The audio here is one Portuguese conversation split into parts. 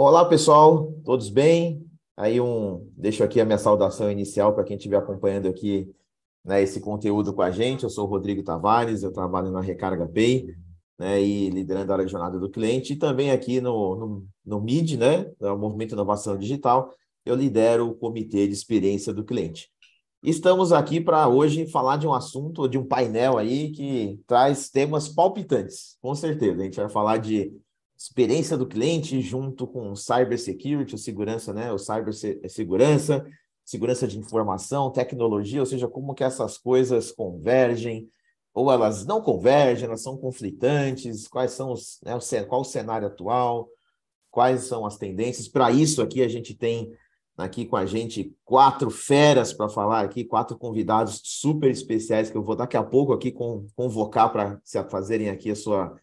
olá pessoal, todos bem? Aí um, deixo aqui a minha saudação inicial para quem estiver acompanhando aqui né, esse conteúdo com a gente. Eu sou o Rodrigo Tavares, eu trabalho na Recarga Pay né, e liderando a área de jornada do cliente e também aqui no, no, no MID, né, no é Movimento Inovação Digital, eu lidero o Comitê de Experiência do Cliente. Estamos aqui para hoje falar de um assunto, de um painel aí que traz temas palpitantes, com certeza. A gente vai falar de experiência do cliente junto com cyber a segurança, né? O cyber é segurança, segurança de informação, tecnologia, ou seja, como que essas coisas convergem ou elas não convergem, elas são conflitantes, quais são os, né, o, qual o cenário atual, quais são as tendências. Para isso aqui a gente tem aqui com a gente quatro feras para falar aqui, quatro convidados super especiais que eu vou daqui a pouco aqui com, convocar para se fazerem aqui a sua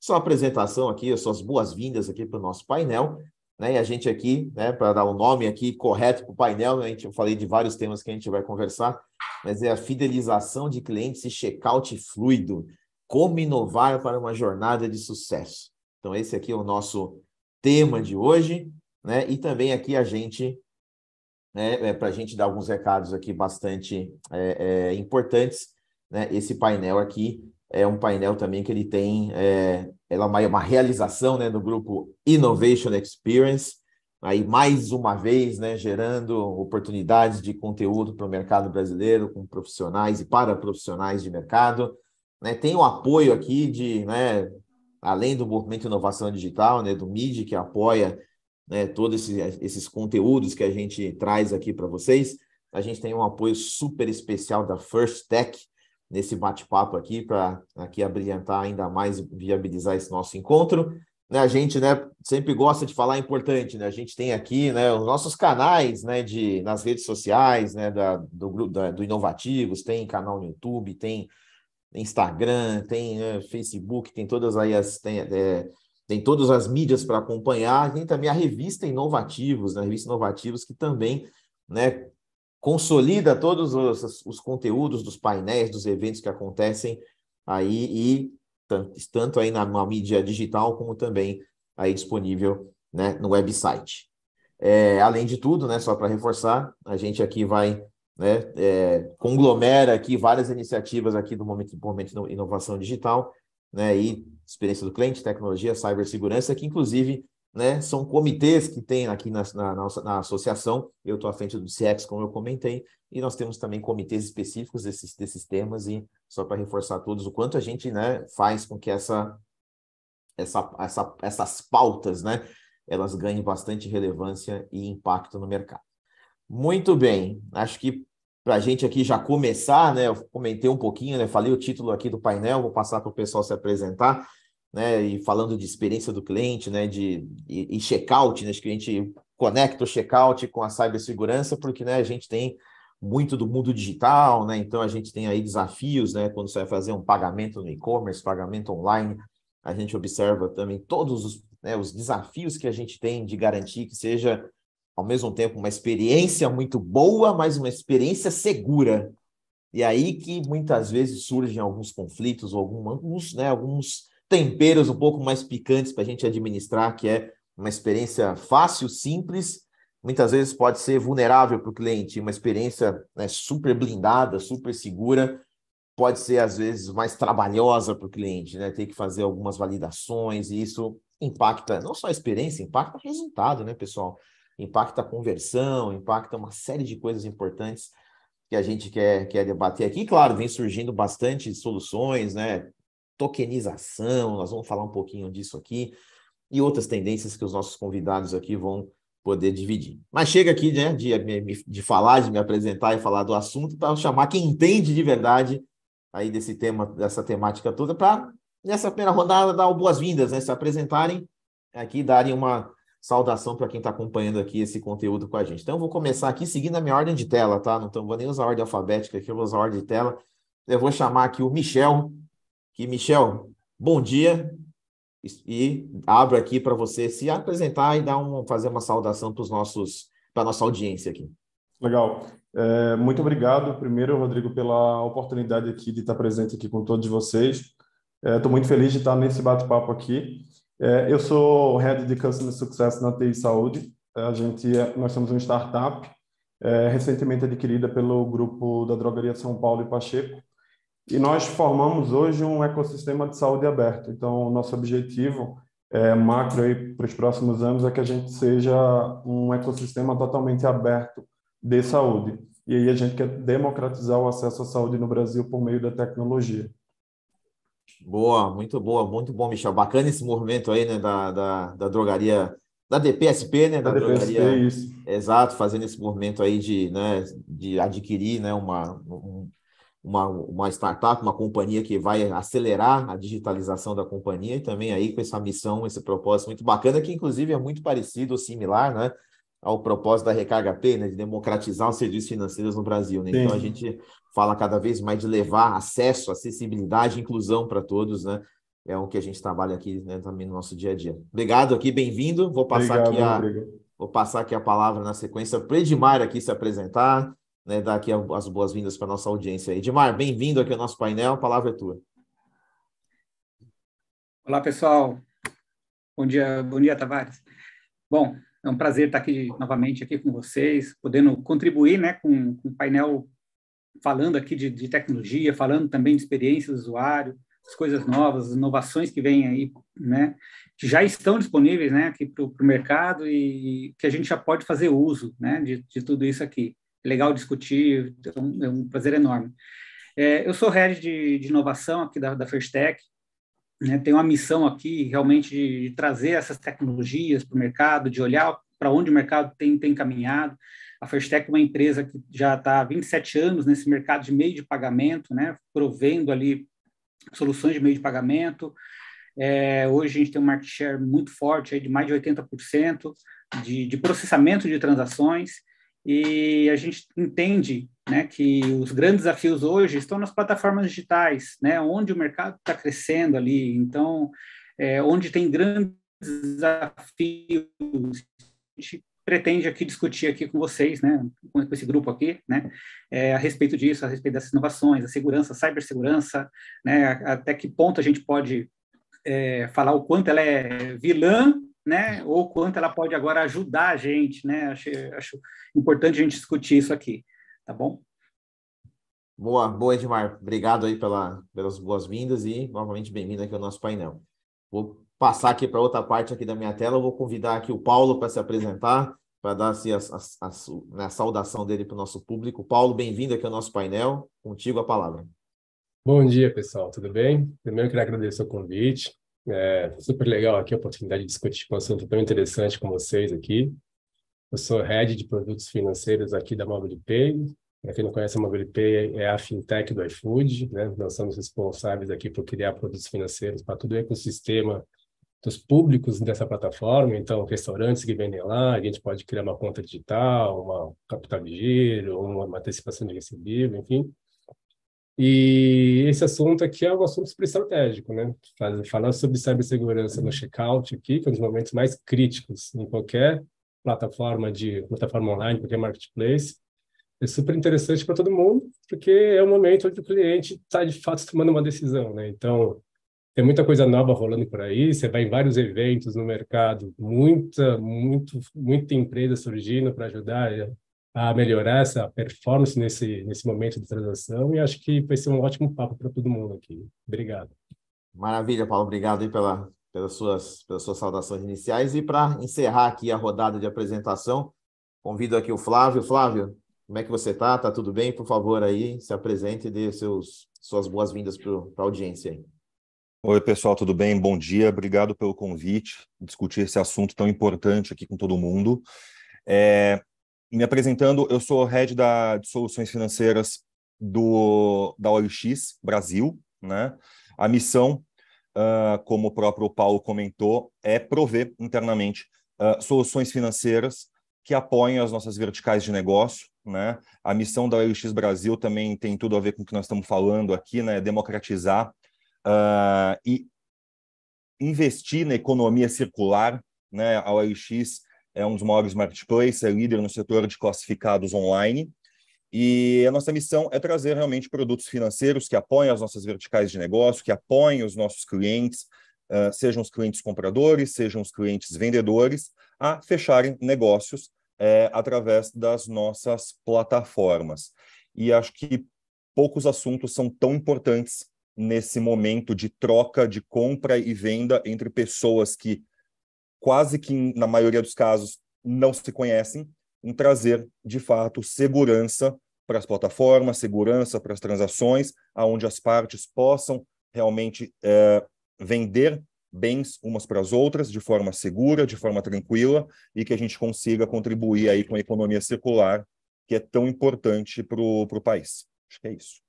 sua apresentação aqui, as suas boas-vindas aqui para o nosso painel. Né? E a gente aqui, né, para dar o nome aqui correto para o painel, né? a gente, eu falei de vários temas que a gente vai conversar, mas é a fidelização de clientes e checkout fluido. Como inovar para uma jornada de sucesso. Então, esse aqui é o nosso tema de hoje, né? E também aqui a gente, né, é, para a gente dar alguns recados aqui bastante é, é, importantes, né? Esse painel aqui é um painel também que ele tem é, ela é uma, uma realização né, do grupo Innovation Experience, aí mais uma vez né, gerando oportunidades de conteúdo para o mercado brasileiro, com profissionais e para profissionais de mercado. Né, tem o apoio aqui de, né, além do movimento Inovação Digital, né, do MID, que apoia né, todos esses, esses conteúdos que a gente traz aqui para vocês, a gente tem um apoio super especial da First Tech, nesse bate-papo aqui para aqui abrilhantar ainda mais viabilizar esse nosso encontro. Né, a gente né, sempre gosta de falar é importante, né? A gente tem aqui né, os nossos canais né, de, nas redes sociais, né, da, do, da, do Inovativos, tem canal no YouTube, tem Instagram, tem né, Facebook, tem todas aí as. Tem, é, tem todas as mídias para acompanhar, tem também a revista Inovativos, né? a revista Inovativos, que também né, consolida todos os, os, conteúdos dos painéis, dos eventos que acontecem aí e tanto, tanto aí na, na, mídia digital como também aí disponível né, no website. É, além de tudo, né, só para reforçar, a gente aqui vai né, é, conglomera aqui várias iniciativas aqui do momento, do momento inovação digital, né, e experiência do cliente, tecnologia, cibersegurança, que inclusive né? São comitês que tem aqui na, na, nossa, na associação. Eu estou à frente do CX, como eu comentei, e nós temos também comitês específicos desses, desses temas. E só para reforçar todos, o quanto a gente né, faz com que essa, essa, essa, essas pautas né, elas ganhem bastante relevância e impacto no mercado. Muito bem, acho que para a gente aqui já começar, né? Eu comentei um pouquinho, né? Falei o título aqui do painel, vou passar para o pessoal se apresentar né? E falando de experiência do cliente, né? De e, e checkout, né? Acho que a gente conecta o checkout com a cibersegurança, porque né, a gente tem muito do mundo digital, né? Então a gente tem aí desafios, né? Quando você vai fazer um pagamento no e-commerce, pagamento online, a gente observa também todos os, né, os desafios que a gente tem de garantir que seja ao mesmo tempo uma experiência muito boa, mas uma experiência segura. E aí que muitas vezes surgem alguns conflitos, alguns, né, alguns temperos um pouco mais picantes para a gente administrar, que é uma experiência fácil, simples, muitas vezes pode ser vulnerável para o cliente, uma experiência né, super blindada, super segura, pode ser às vezes mais trabalhosa para o cliente, né? Ter que fazer algumas validações e isso impacta não só a experiência, impacta o resultado, né, pessoal? Impacta a conversão, impacta uma série de coisas importantes que a gente quer, quer debater aqui. E, claro, vem surgindo bastante soluções, né? tokenização, nós vamos falar um pouquinho disso aqui, e outras tendências que os nossos convidados aqui vão poder dividir. Mas chega aqui né, de, de falar, de me apresentar e falar do assunto, para chamar quem entende de verdade aí desse tema, dessa temática toda, para nessa primeira rodada dar boas-vindas, né, se apresentarem aqui, darem uma saudação para quem está acompanhando aqui esse conteúdo com a gente. Então, eu vou começar aqui seguindo a minha ordem de tela, tá? Não tô, vou nem usar a ordem alfabética aqui, eu vou usar a ordem de tela. Eu vou chamar aqui o Michel, que, Michel, bom dia. E abro aqui para você se apresentar e dar um, fazer uma saudação para os nossos para nossa audiência aqui. Legal. É, muito obrigado, primeiro, Rodrigo, pela oportunidade aqui de estar presente aqui com todos vocês. Estou é, muito feliz de estar nesse bate-papo aqui. É, eu sou Head de Customer Success na TI Saúde. É, a gente, é, nós somos uma startup é, recentemente adquirida pelo grupo da Drogaria São Paulo e Pacheco. E nós formamos hoje um ecossistema de saúde aberto. Então, nosso objetivo é, macro para os próximos anos é que a gente seja um ecossistema totalmente aberto de saúde. E aí a gente quer democratizar o acesso à saúde no Brasil por meio da tecnologia. Boa, muito boa, muito bom, Michel. Bacana esse movimento aí, né, da, da, da drogaria, da DPSP, né, da, da DPSP, drogaria. Isso. Exato, fazendo esse movimento aí de, né, de adquirir, né, uma, uma, uma startup, uma companhia que vai acelerar a digitalização da companhia e também aí com essa missão, esse propósito muito bacana, que inclusive é muito parecido ou similar, né? ao propósito da Recarga P, né, de democratizar os serviços financeiros no Brasil. Né? Então a gente fala cada vez mais de levar acesso, acessibilidade, inclusão para todos, né? É o que a gente trabalha aqui né, também no nosso dia a dia. Obrigado aqui, bem-vindo. Vou passar obrigado, aqui a obrigado. vou passar aqui a palavra na sequência para Edmar aqui se apresentar, né, dar aqui as boas-vindas para a nossa audiência. Edmar, bem-vindo aqui ao nosso painel, a palavra é tua. Olá, pessoal. Bom dia, bom dia, Tavares. Bom, é um prazer estar aqui novamente aqui com vocês, podendo contribuir né, com, com painel falando aqui de, de, tecnologia, falando também de experiência do usuário, as coisas novas, as inovações que vêm aí, né, que já estão disponíveis né, aqui para o mercado e que a gente já pode fazer uso né, de, de tudo isso aqui legal discutir, é então, um, é um prazer enorme. É, eu sou head de, de inovação aqui da, da Tech, né, tenho uma missão aqui realmente de, de trazer essas tecnologias para o mercado, de olhar para onde o mercado tem, tem caminhado. A Tech é uma empresa que já está há 27 anos nesse mercado de meio de pagamento, né, provendo ali soluções de meio de pagamento. É, hoje a gente tem um market share muito forte, aí, de mais de 80% de, de processamento de transações e a gente entende né, que os grandes desafios hoje estão nas plataformas digitais, né, onde o mercado está crescendo ali, então, é, onde tem grandes desafios, a gente pretende aqui discutir aqui com vocês, né, com esse grupo aqui, né, é, a respeito disso, a respeito dessas inovações, a segurança, a cibersegurança, né, até que ponto a gente pode é, falar o quanto ela é vilã né? Ou quanto ela pode agora ajudar a gente, né? Acho, acho importante a gente discutir isso aqui, tá bom? Boa, boa, Edmar. Obrigado aí pela, pelas boas-vindas e novamente bem-vindo aqui ao nosso painel. Vou passar aqui para outra parte aqui da minha tela, Eu vou convidar aqui o Paulo para se apresentar, para dar assim, a, a, a, a saudação dele para o nosso público. Paulo, bem-vindo aqui ao nosso painel. Contigo a palavra. Bom dia, pessoal. Tudo bem? Primeiro, eu queria agradecer o convite. É, tá super legal aqui a oportunidade de discutir um assunto tão interessante com vocês aqui. Eu sou Head de Produtos Financeiros aqui da MobilePay. Para quem não conhece, a MobilePay é a fintech do iFood. Né? Nós somos responsáveis aqui por criar produtos financeiros para todo o ecossistema dos públicos dessa plataforma. Então, restaurantes que vendem lá, a gente pode criar uma conta digital, uma capital de giro, uma, antecipação de recebível, enfim. E esse assunto aqui é um assunto super estratégico, né? Falar sobre cibersegurança no checkout aqui, que é um dos momentos mais críticos em qualquer plataforma de plataforma online, qualquer marketplace, é super interessante para todo mundo, porque é o momento onde o cliente está de fato tomando uma decisão, né? Então, tem muita coisa nova rolando por aí, você vai em vários eventos no mercado, muita, muito, muita empresa surgindo para ajudar é a melhorar essa performance nesse, nesse momento de transação e acho que vai ser um ótimo papo para todo mundo aqui. Obrigado. Maravilha, Paulo. Obrigado aí pela, pelas, suas, pelas suas saudações iniciais. E para encerrar aqui a rodada de apresentação, convido aqui o Flávio. Flávio, como é que você está Tá tudo bem? Por favor, aí se apresente e dê seus, suas boas-vindas para a audiência aí. Oi, pessoal, tudo bem? Bom dia. Obrigado pelo convite, discutir esse assunto tão importante aqui com todo mundo. É, me apresentando, eu sou head da, de soluções financeiras do, da OLX Brasil. Né? A missão, uh, como o próprio Paulo comentou, é prover internamente uh, soluções financeiras que apoiem as nossas verticais de negócio. Né? A missão da OLX Brasil também tem tudo a ver com o que nós estamos falando aqui, né? democratizar uh, e investir na economia circular. Né? A OLX é um dos maiores marketplaces, é líder no setor de classificados online. E a nossa missão é trazer realmente produtos financeiros que apoiem as nossas verticais de negócio, que apoiem os nossos clientes, uh, sejam os clientes compradores, sejam os clientes vendedores, a fecharem negócios é, através das nossas plataformas. E acho que poucos assuntos são tão importantes nesse momento de troca de compra e venda entre pessoas que quase que na maioria dos casos não se conhecem, em trazer de fato segurança para as plataformas, segurança para as transações, aonde as partes possam realmente é, vender bens umas para as outras de forma segura, de forma tranquila e que a gente consiga contribuir aí com a economia circular que é tão importante para o país. Acho que é isso.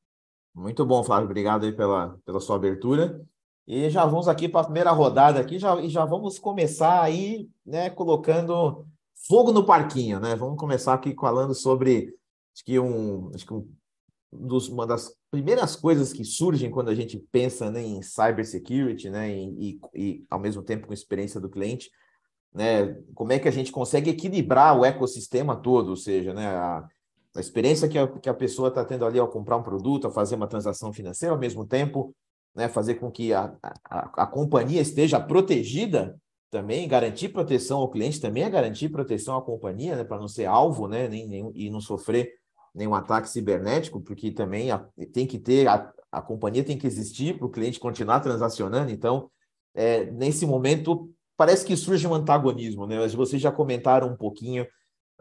Muito bom, Flávio. Obrigado aí pela, pela sua abertura. E já vamos aqui para a primeira rodada aqui, já, e já vamos começar aí, né, colocando fogo no parquinho, né? Vamos começar aqui falando sobre acho que um, acho que um dos, uma das primeiras coisas que surgem quando a gente pensa né, em cybersecurity, né, e, e, e, ao mesmo tempo com experiência do cliente, né, como é que a gente consegue equilibrar o ecossistema todo, ou seja, né, a, a experiência que a, que a pessoa está tendo ali ao comprar um produto, a fazer uma transação financeira, ao mesmo tempo né, fazer com que a, a, a companhia esteja protegida também, garantir proteção ao cliente também é garantir proteção à companhia, né, para não ser alvo né, nem, nem, e não sofrer nenhum ataque cibernético, porque também a, tem que ter, a, a companhia tem que existir para o cliente continuar transacionando. Então, é, nesse momento, parece que surge um antagonismo, né? Vocês já comentaram um pouquinho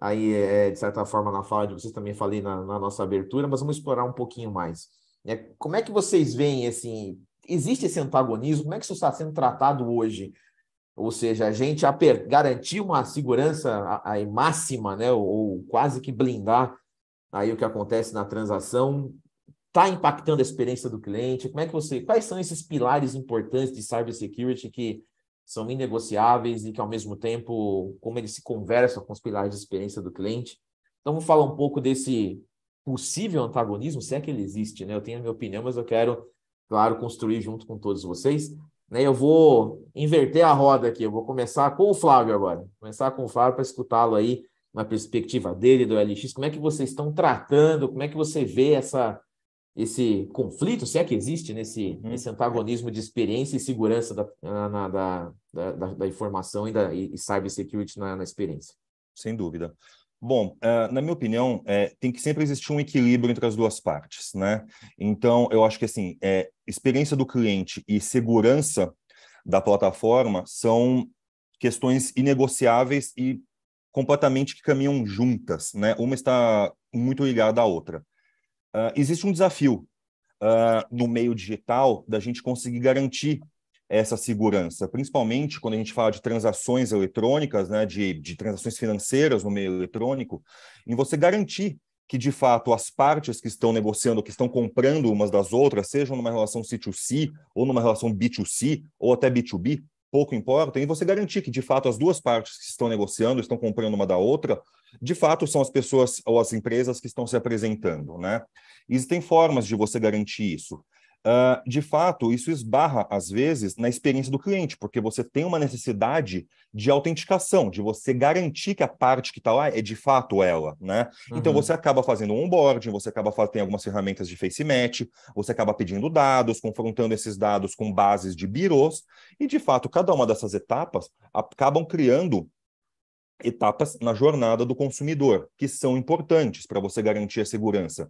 aí, é, é, de certa forma, na fala de vocês, também falei na, na nossa abertura, mas vamos explorar um pouquinho mais. É, como é que vocês veem, assim, existe esse antagonismo? Como é que isso está sendo tratado hoje? Ou seja, a gente garantir uma segurança aí máxima, né, ou, quase que blindar aí o que acontece na transação, está impactando a experiência do cliente? Como é que você, quais são esses pilares importantes de cybersecurity que são inegociáveis e que ao mesmo tempo como eles se conversam com os pilares de experiência do cliente? Então vamos falar um pouco desse possível antagonismo, se é que ele existe, né? Eu tenho a minha opinião, mas eu quero claro, construir junto com todos vocês. Né? Eu vou inverter a roda aqui, eu vou começar com o Flávio agora. começar com o Flávio para escutá-lo aí na perspectiva dele, do LX, como é que vocês estão tratando, como é que você vê essa, esse conflito, se é que existe, nesse, né, uhum. antagonismo de experiência e segurança da, na, da, da, da informação e da e cybersecurity na, na experiência. Sem dúvida. Bom, eh, na minha opinião, é, tem que sempre existir um equilíbrio entre as duas partes, né? Então, eu acho que assim, é, experiência do cliente e segurança da plataforma são questões inegociáveis e completamente que caminham juntas, né? Uma está muito ligada à outra. Uh, existe um desafio uh, no meio digital da gente conseguir garantir essa segurança, principalmente quando a gente fala de transações eletrônicas, né, de, de transações financeiras no meio eletrônico, em você garantir que de fato as partes que estão negociando, que estão comprando umas das outras, sejam numa relação C2C ou numa relação B2C ou até B2B, pouco importa, em você garantir que de fato as duas partes que estão negociando, estão comprando uma da outra, de fato são as pessoas ou as empresas que estão se apresentando, né? Existem formas de você garantir isso. Uh, de fato, isso esbarra, às vezes, na experiência do cliente, porque você tem uma necessidade de autenticação, de você garantir que a parte que está lá é de fato ela, né? Então, uhum. Então você acaba fazendo um onboarding, você acaba fazendo algumas ferramentas de face match, você acaba pedindo dados, confrontando esses dados com bases de birôs, e de fato, cada uma dessas etapas acabam criando etapas na jornada do consumidor, que são importantes para você garantir a segurança.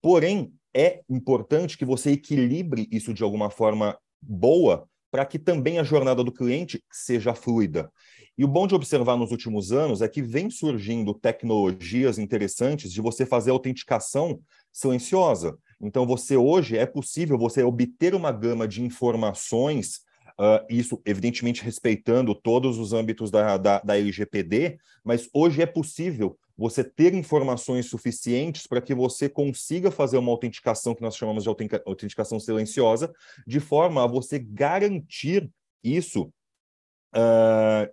Porém, é importante que você equilibre isso de alguma forma boa para que também a jornada do cliente seja fluida. E o bom de observar nos últimos anos é que vem surgindo tecnologias interessantes de você fazer autenticação silenciosa. Então, você hoje é possível você obter uma gama de informações, uh, isso evidentemente respeitando todos os âmbitos da, da, da LGPD, mas hoje é possível você ter informações suficientes para que você consiga fazer uma autenticação que nós chamamos de autenticação silenciosa, de forma a você garantir isso uh,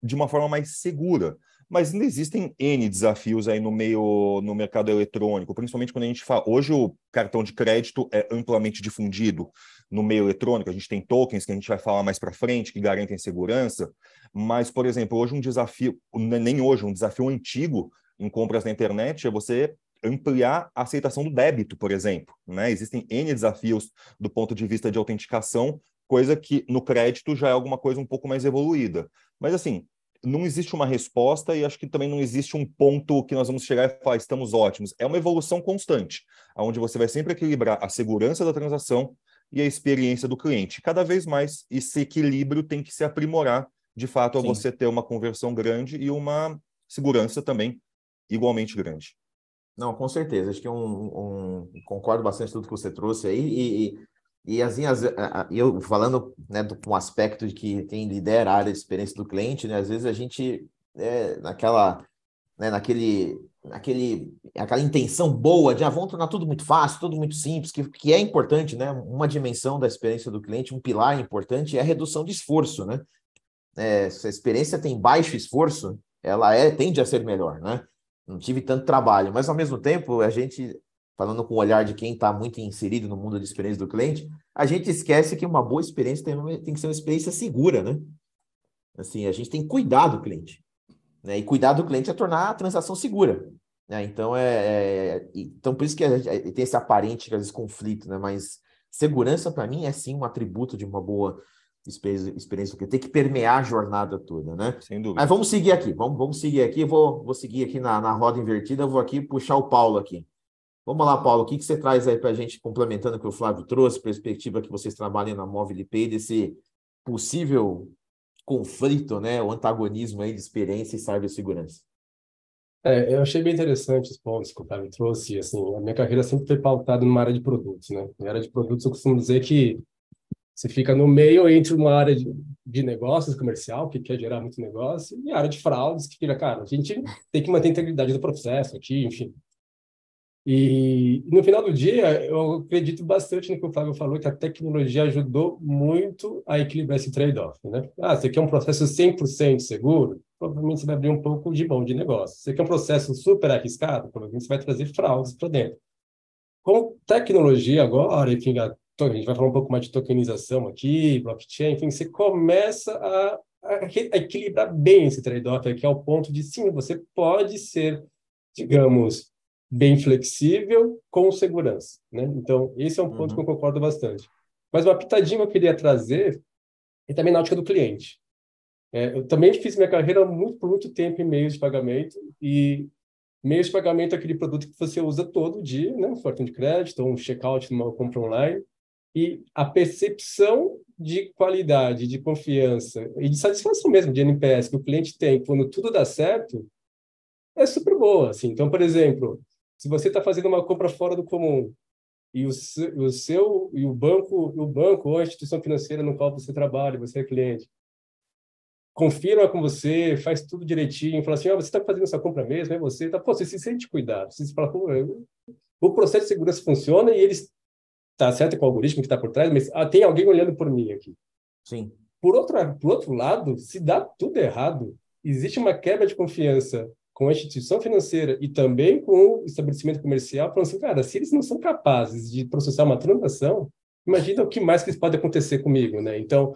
de uma forma mais segura. Mas existem N desafios aí no meio, no mercado eletrônico, principalmente quando a gente fala. Hoje o cartão de crédito é amplamente difundido no meio eletrônico, a gente tem tokens que a gente vai falar mais para frente, que garantem segurança. Mas, por exemplo, hoje um desafio, nem hoje, um desafio antigo em compras na internet é você ampliar a aceitação do débito, por exemplo. Né? Existem N desafios do ponto de vista de autenticação, coisa que no crédito já é alguma coisa um pouco mais evoluída. Mas assim, não existe uma resposta e acho que também não existe um ponto que nós vamos chegar e falar estamos ótimos. É uma evolução constante, onde você vai sempre equilibrar a segurança da transação e a experiência do cliente. Cada vez mais esse equilíbrio tem que se aprimorar, de fato, a Sim. você ter uma conversão grande e uma segurança também igualmente grande. Não, com certeza. Acho que é um, um concordo bastante com tudo que você trouxe aí. E, e e assim, as, eu falando né, do, com o aspecto de que quem lidera a área de experiência do cliente, né, às vezes a gente, é, naquela, né, naquele, naquele, aquela intenção boa de ah, vamos tornar tudo muito fácil, tudo muito simples, que, que é importante, né? Uma dimensão da experiência do cliente, um pilar importante é a redução de esforço, né? É, se a experiência tem baixo esforço, ela é, tende a ser melhor, né? Não tive tanto trabalho, mas ao mesmo tempo a gente falando com o olhar de quem está muito inserido no mundo de experiência do cliente, a gente esquece que uma boa experiência tem, tem que ser uma experiência segura, né? Assim, a gente tem que cuidar do cliente. Né? E cuidar do cliente é tornar a transação segura. Né? Então, é, é então, por isso que a, é, tem esse aparente, às vezes, conflito, né? Mas segurança, para mim, é sim um atributo de uma boa experiência do cliente, tem que permear a jornada toda, né? Sem dúvida. Mas vamos seguir aqui, vamos, vamos seguir aqui, vou, vou seguir aqui na, na roda invertida, vou aqui puxar o Paulo aqui. Vamos lá, Paulo, o que, que você traz aí para a gente, complementando o que o Flávio trouxe, perspectiva que vocês trabalhem na MoveLP, desse possível conflito, né, o antagonismo aí de experiência e cibersegurança? É, eu achei bem interessante os pontos que o Flávio trouxe, assim, a minha carreira sempre foi pautada numa área de produtos, né, na área de produtos eu costumo dizer que você fica no meio entre uma área de, de negócios comercial, que quer gerar muito negócio, e a área de fraudes, que fica, cara, a gente tem que manter a integridade do processo aqui, enfim, e, no final do dia, eu acredito bastante no que o Flávio falou, que a tecnologia ajudou muito a equilibrar esse trade-off. Né? Ah, você quer um processo 100% seguro? Provavelmente você vai abrir um pouco de mão de negócio. Você quer um processo super arriscado? Provavelmente você vai trazer fraudes para dentro. Com tecnologia agora, enfim, a, a gente vai falar um pouco mais de tokenização aqui, blockchain, enfim, você começa a, a, a equilibrar bem esse trade-off aqui ao é ponto de, sim, você pode ser, digamos, bem flexível com segurança, né? Então, esse é um ponto uhum. que eu concordo bastante. Mas uma pitadinha que eu queria trazer é também na ótica do cliente. É, eu também fiz minha carreira muito, por muito tempo em meios de pagamento e meios de pagamento é aquele produto que você usa todo dia, né? Um cartão de crédito, um checkout numa compra online. E a percepção de qualidade, de confiança e de satisfação mesmo de NPS que o cliente tem quando tudo dá certo é super boa, assim. Então, por exemplo, se você está fazendo uma compra fora do comum e o, seu, o seu e o banco, o banco ou a instituição financeira no qual você trabalha, você é cliente, confirma com você, faz tudo direitinho, fala assim, ah, você está fazendo essa compra mesmo, é você, tá, pô, você se sente cuidado, você se fala, o processo de segurança funciona e eles tá certo é com o algoritmo que está por trás, mas ah, tem alguém olhando por mim aqui. Sim. Por outro, por outro lado, se dá tudo errado, existe uma quebra de confiança com a instituição financeira e também com o estabelecimento comercial, falando assim, cara, se eles não são capazes de processar uma transação, imagina o que mais que pode acontecer comigo, né? Então,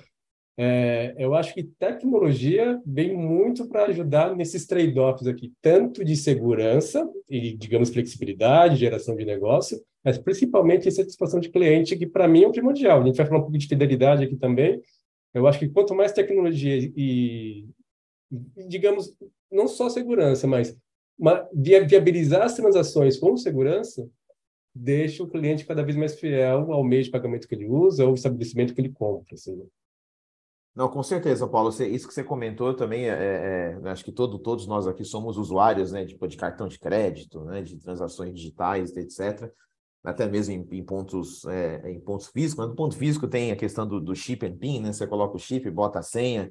é, eu acho que tecnologia vem muito para ajudar nesses trade-offs aqui, tanto de segurança e, digamos, flexibilidade, geração de negócio, mas principalmente satisfação de cliente, que para mim é um primordial. A gente vai falar um pouco de fidelidade aqui também. Eu acho que quanto mais tecnologia e, digamos, não só segurança, mas viabilizar as transações com segurança deixa o cliente cada vez mais fiel ao meio de pagamento que ele usa ou ao estabelecimento que ele compra. Assim, né? Não, com certeza, Paulo. Você, isso que você comentou também, é, é, é acho que todo, todos nós aqui somos usuários né, de, de cartão de crédito, né, de transações digitais, etc. Até mesmo em, em pontos, é, em pontos físicos. Mas no ponto físico tem a questão do, do chip and PIN, né? Você coloca o chip, bota a senha,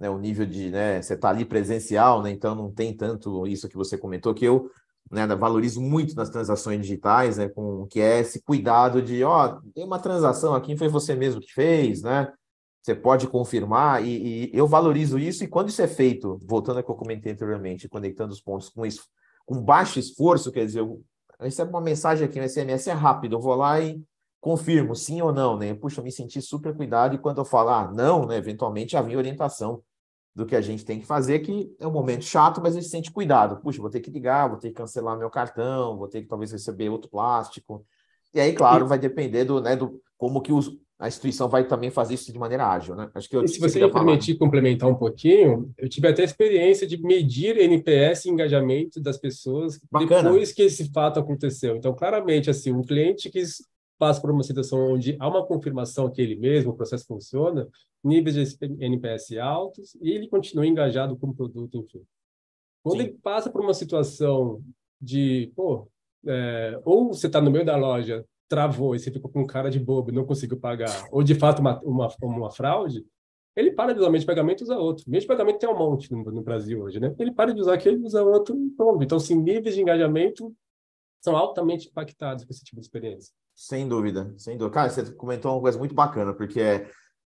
né, o nível de, né, você está ali presencial, né, então não tem tanto isso que você comentou, que eu né, valorizo muito nas transações digitais, né, com que é esse cuidado de, ó, tem uma transação aqui, foi você mesmo que fez, né, você pode confirmar, e, e eu valorizo isso, e quando isso é feito, voltando ao que eu comentei anteriormente, conectando os pontos com isso, com baixo esforço, quer dizer, eu recebo uma mensagem aqui, no SMS é rápido, eu vou lá e confirmo, sim ou não, né, puxa, eu me senti super cuidado, e quando eu falar ah, não, né, eventualmente vem orientação, do que a gente tem que fazer, que é um momento chato, mas a gente sente cuidado. Puxa, vou ter que ligar, vou ter que cancelar meu cartão, vou ter que talvez receber outro plástico. E aí, claro, vai depender do, né, do como que os, a instituição vai também fazer isso de maneira ágil, né? Acho que é eu, se você me permitir complementar um pouquinho, eu tive até a experiência de medir NPS e engajamento das pessoas Bacana. depois que esse fato aconteceu. Então, claramente, assim, um cliente que passa por uma situação onde há uma confirmação que ele mesmo, o processo funciona, níveis de NPS altos e ele continua engajado com o produto, enfim. Quando Sim. ele passa por uma situação de, pô, é, ou você está no meio da loja, travou e você ficou com cara de bobo, não conseguiu pagar, ou de fato uma, uma, uma fraude, ele para de usar meio de pagamento e usa outro. Meio de pagamento tem um monte no, no Brasil hoje, né? Ele para de usar aquele, usa outro e pronto. Então, assim, níveis de engajamento são altamente impactados com esse tipo de experiência. Sem dúvida, sem dúvida. Cara, você comentou uma coisa muito bacana, porque é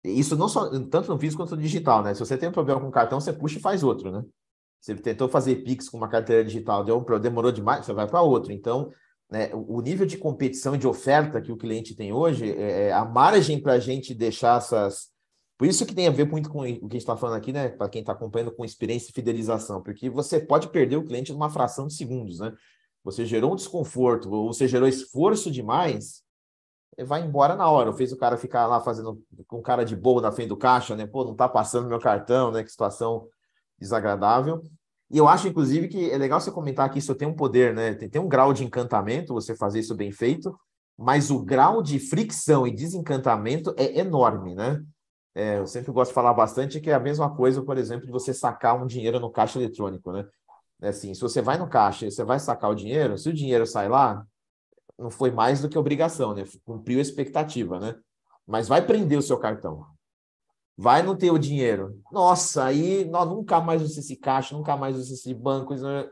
isso não só tanto no físico quanto no digital, né? Se você tem um problema com o cartão, você puxa e faz outro, né? Você tentou fazer Pix com uma carteira digital, deu um problema, demorou demais, você vai para outro. Então, né, o nível de competição e de oferta que o cliente tem hoje, é, é a margem para a gente deixar essas. Por isso que tem a ver muito com o que a gente está falando aqui, né? Para quem está acompanhando com experiência e fidelização, porque você pode perder o cliente numa fração de segundos, né? você gerou um desconforto, ou você gerou esforço demais, vai embora na hora. Eu fiz o cara ficar lá fazendo com cara de bobo na frente do caixa, né? Pô, não tá passando meu cartão, né? Que situação desagradável. E eu acho, inclusive, que é legal você comentar que isso tem um poder, né? Tem, tem um grau de encantamento, você fazer isso bem feito, mas o grau de fricção e desencantamento é enorme, né? É, eu sempre gosto de falar bastante que é a mesma coisa, por exemplo, de você sacar um dinheiro no caixa eletrônico, né? Né, assim, se você vai no caixa você vai sacar o dinheiro, se o dinheiro sai lá, não foi mais do que obrigação, né? Cumpriu a expectativa, né? Mas vai prender o seu cartão. Vai não ter o dinheiro. Nossa, aí nós nunca mais usa esse caixa, nunca mais usa esse banco. Né?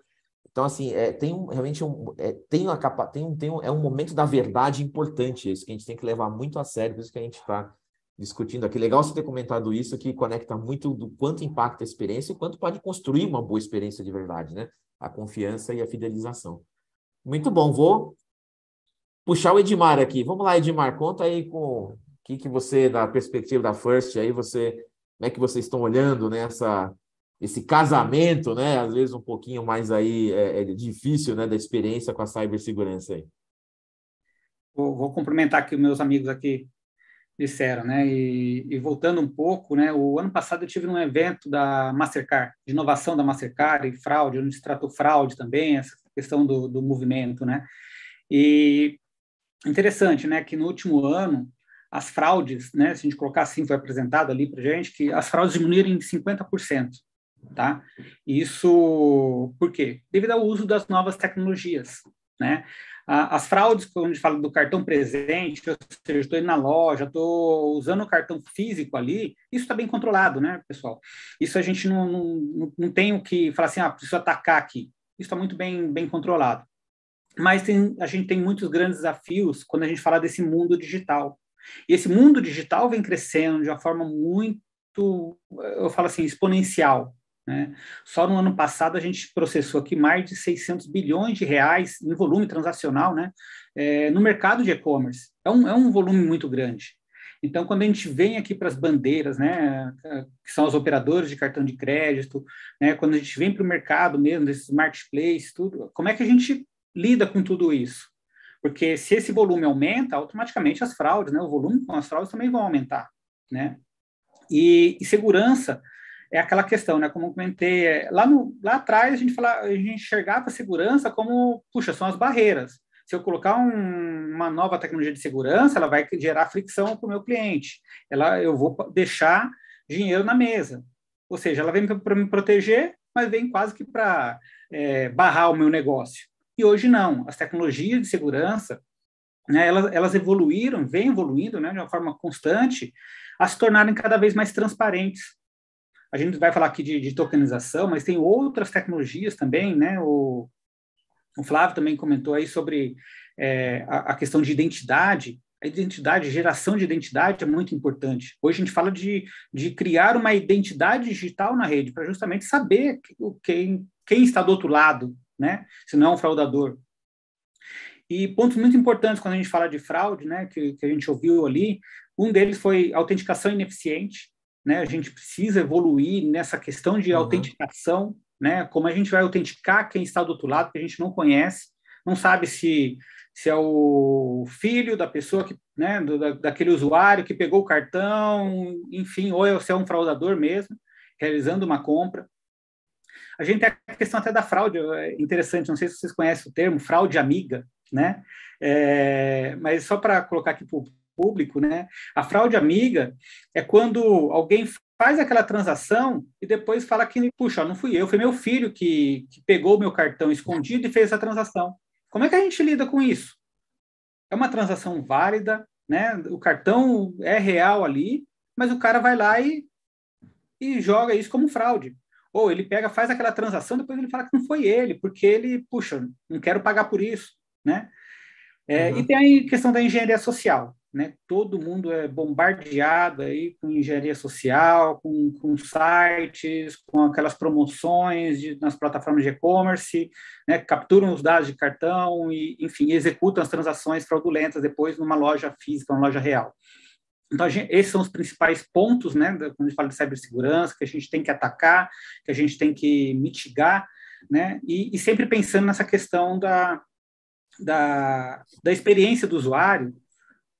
Então, assim, é, tem um, realmente é um, é, tem uma capa, tem, tem um, é um momento da verdade importante esse que a gente tem que levar muito a sério, por isso que a gente está discutindo aqui. Legal você ter comentado isso, que conecta muito do quanto impacta a experiência e quanto pode construir uma boa experiência de verdade, né? A confiança e a fidelização. Muito bom, vou puxar o Edmar aqui. Vamos lá, Edmar, conta aí com o que, que você, da perspectiva da First, aí você, como é que vocês estão olhando nessa né, esse casamento, né? Às vezes um pouquinho mais aí é, é difícil, né, da experiência com a cibersegurança aí. Vou, vou cumprimentar aqui meus amigos aqui disseram, né? E, e, voltando um pouco, né? O ano passado eu tive um evento da Mastercard, de inovação da Mastercard e fraude, onde se tratou fraude também, essa questão do, do movimento, né? E interessante, né? Que no último ano as fraudes, né? Se a gente colocar assim, foi apresentado ali para gente que as fraudes diminuíram em 50%, tá? Isso por quê? Devido ao uso das novas tecnologias, né? as fraudes, quando a gente fala do cartão presente, ou seja, estou indo na loja, estou usando o cartão físico ali, isso está bem controlado, né, pessoal? Isso a gente não, não, não tem o que falar assim, ah, preciso atacar aqui. Isso está muito bem, bem controlado. Mas tem, a gente tem muitos grandes desafios quando a gente fala desse mundo digital. E esse mundo digital vem crescendo de uma forma muito, eu falo assim, exponencial. Né? Só no ano passado a gente processou aqui mais de 600 bilhões de reais em volume transacional né? É, no mercado de e-commerce. É um, é um volume muito grande. Então, quando a gente vem aqui para as bandeiras, né, é, que são os operadores de cartão de crédito, né, quando a gente vem para o mercado mesmo, desses marketplaces, tudo, como é que a gente lida com tudo isso? Porque se esse volume aumenta, automaticamente as fraudes, né, o volume com as fraudes também vão aumentar, né? E, e segurança, é aquela questão, né? Como eu comentei, é, lá, no, lá atrás a gente, fala, a gente enxergava a segurança como, puxa, são as barreiras. Se eu colocar um, uma nova tecnologia de segurança, ela vai gerar fricção para o meu cliente. Ela, eu vou deixar dinheiro na mesa. Ou seja, ela vem para me proteger, mas vem quase que para é, barrar o meu negócio. E hoje não. As tecnologias de segurança, né, elas, elas evoluíram, vêm evoluindo né, de uma forma constante, a se tornarem cada vez mais transparentes a gente vai falar aqui de, de tokenização, mas tem outras tecnologias também, né? O, o Flávio também comentou aí sobre é, a, a, questão de identidade. A identidade, geração de identidade é muito importante. Hoje a gente fala de, de criar uma identidade digital na rede, para justamente saber quem, quem está do outro lado, né? Se não é um fraudador. E pontos muito importantes quando a gente fala de fraude, né, que, que a gente ouviu ali, um deles foi autenticação ineficiente, né? A gente precisa evoluir nessa questão de uhum. autenticação, né? Como a gente vai autenticar quem está do outro lado que a gente não conhece, não sabe se se é o filho da pessoa que, né, do, da, daquele usuário que pegou o cartão, enfim, ou é, se é um fraudador mesmo realizando uma compra. A gente tem a questão até da fraude, é interessante, não sei se vocês conhecem o termo, fraude amiga, né? É, mas só para colocar aqui para o público, né? A fraude amiga é quando alguém faz aquela transação e depois fala que, puxa, não fui eu, foi meu filho que, que pegou o meu cartão escondido e fez essa transação. Como é que a gente lida com isso? É uma transação válida, né? O cartão é real ali, mas o cara vai lá e, e joga isso como fraude. Ou ele pega, faz aquela transação, depois ele fala que não foi ele, porque ele, puxa, não quero pagar por isso, né? É, uhum. E tem a questão da engenharia social né? Todo mundo é bombardeado aí com engenharia social, com, com sites, com aquelas promoções de, nas plataformas de e-commerce, né? capturam os dados de cartão e, enfim, executam as transações fraudulentas depois numa loja física, numa loja real. Então, gente, esses são os principais pontos, né, quando a gente fala de cibersegurança, que a gente tem que atacar, que a gente tem que mitigar, né, e, e sempre pensando nessa questão da, da, da experiência do usuário,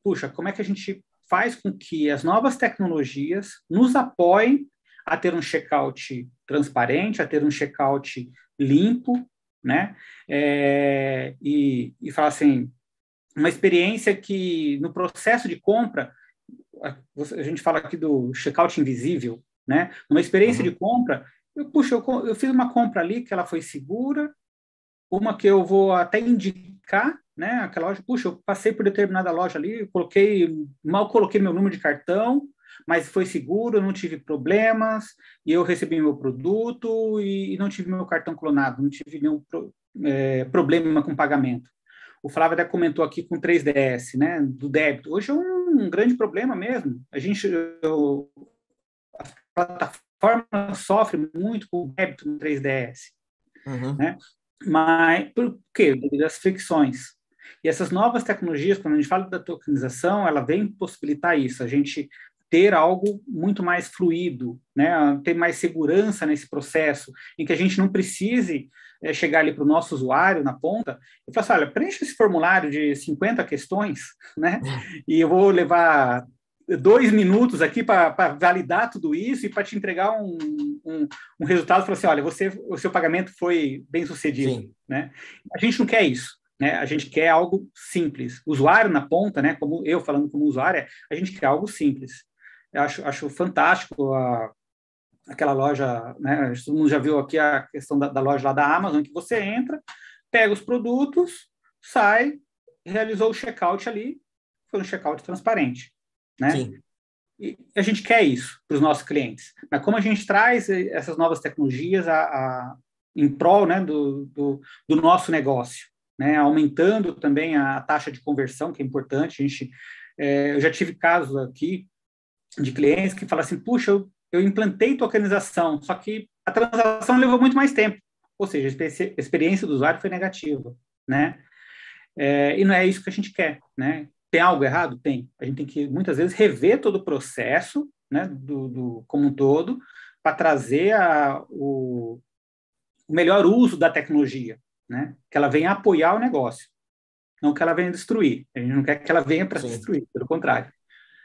puxa, como é que a gente faz com que as novas tecnologias nos apoiem a ter um checkout transparente, a ter um checkout limpo, né? É, e, e falar assim, uma experiência que no processo de compra, a gente fala aqui do checkout invisível, né? Uma experiência uhum. de compra, eu, puxa, eu, eu fiz uma compra ali que ela foi segura, uma que eu vou até indicar né? Aquela loja, puxa, eu passei por determinada loja ali, coloquei, mal coloquei meu número de cartão, mas foi seguro, não tive problemas, e eu recebi meu produto e, não tive meu cartão clonado, não tive nenhum é, problema com pagamento. O Flávio até comentou aqui com 3DS, né, do débito. Hoje é um, grande problema mesmo. A gente, a as plataformas sofrem muito com o débito no 3DS, uhum. né? Mas por quê? das às fricções. E essas novas tecnologias, quando a gente fala da tokenização, ela vem possibilitar isso, a gente ter algo muito mais fluido, né? ter mais segurança nesse processo, em que a gente não precise é, chegar ali para o nosso usuário na ponta e falar assim, olha, preencha esse formulário de 50 questões, né? Hum. e eu vou levar dois minutos aqui para validar tudo isso e para te entregar um, um, um resultado, falar assim, olha, você, o seu pagamento foi bem sucedido, né? A gente não quer isso. Né? A gente quer algo simples. usuário na ponta, né? como eu falando como usuário, é, a gente quer algo simples. Eu acho, acho fantástico a, aquela loja, né? todo mundo já viu aqui a questão da, da loja lá da Amazon, que você entra, pega os produtos, sai, realizou o checkout ali, foi um checkout transparente. Né? Sim. E a gente quer isso para os nossos clientes. Mas como a gente traz essas novas tecnologias a, a em prol né, do, do, do, nosso negócio? né, aumentando também a taxa de conversão, que é importante. A gente, é, eu já tive casos aqui de clientes que falam assim: puxa, eu, eu implantei tokenização, só que a transação levou muito mais tempo, ou seja, a experiência do usuário foi negativa, né? É, e não é isso que a gente quer, né? Tem algo errado? Tem. A gente tem que, muitas vezes, rever todo o processo, né, do, do como um todo, para trazer a, o melhor uso da tecnologia, né? Que ela venha apoiar o negócio, não que ela venha destruir. A gente não quer que ela venha para destruir, pelo contrário.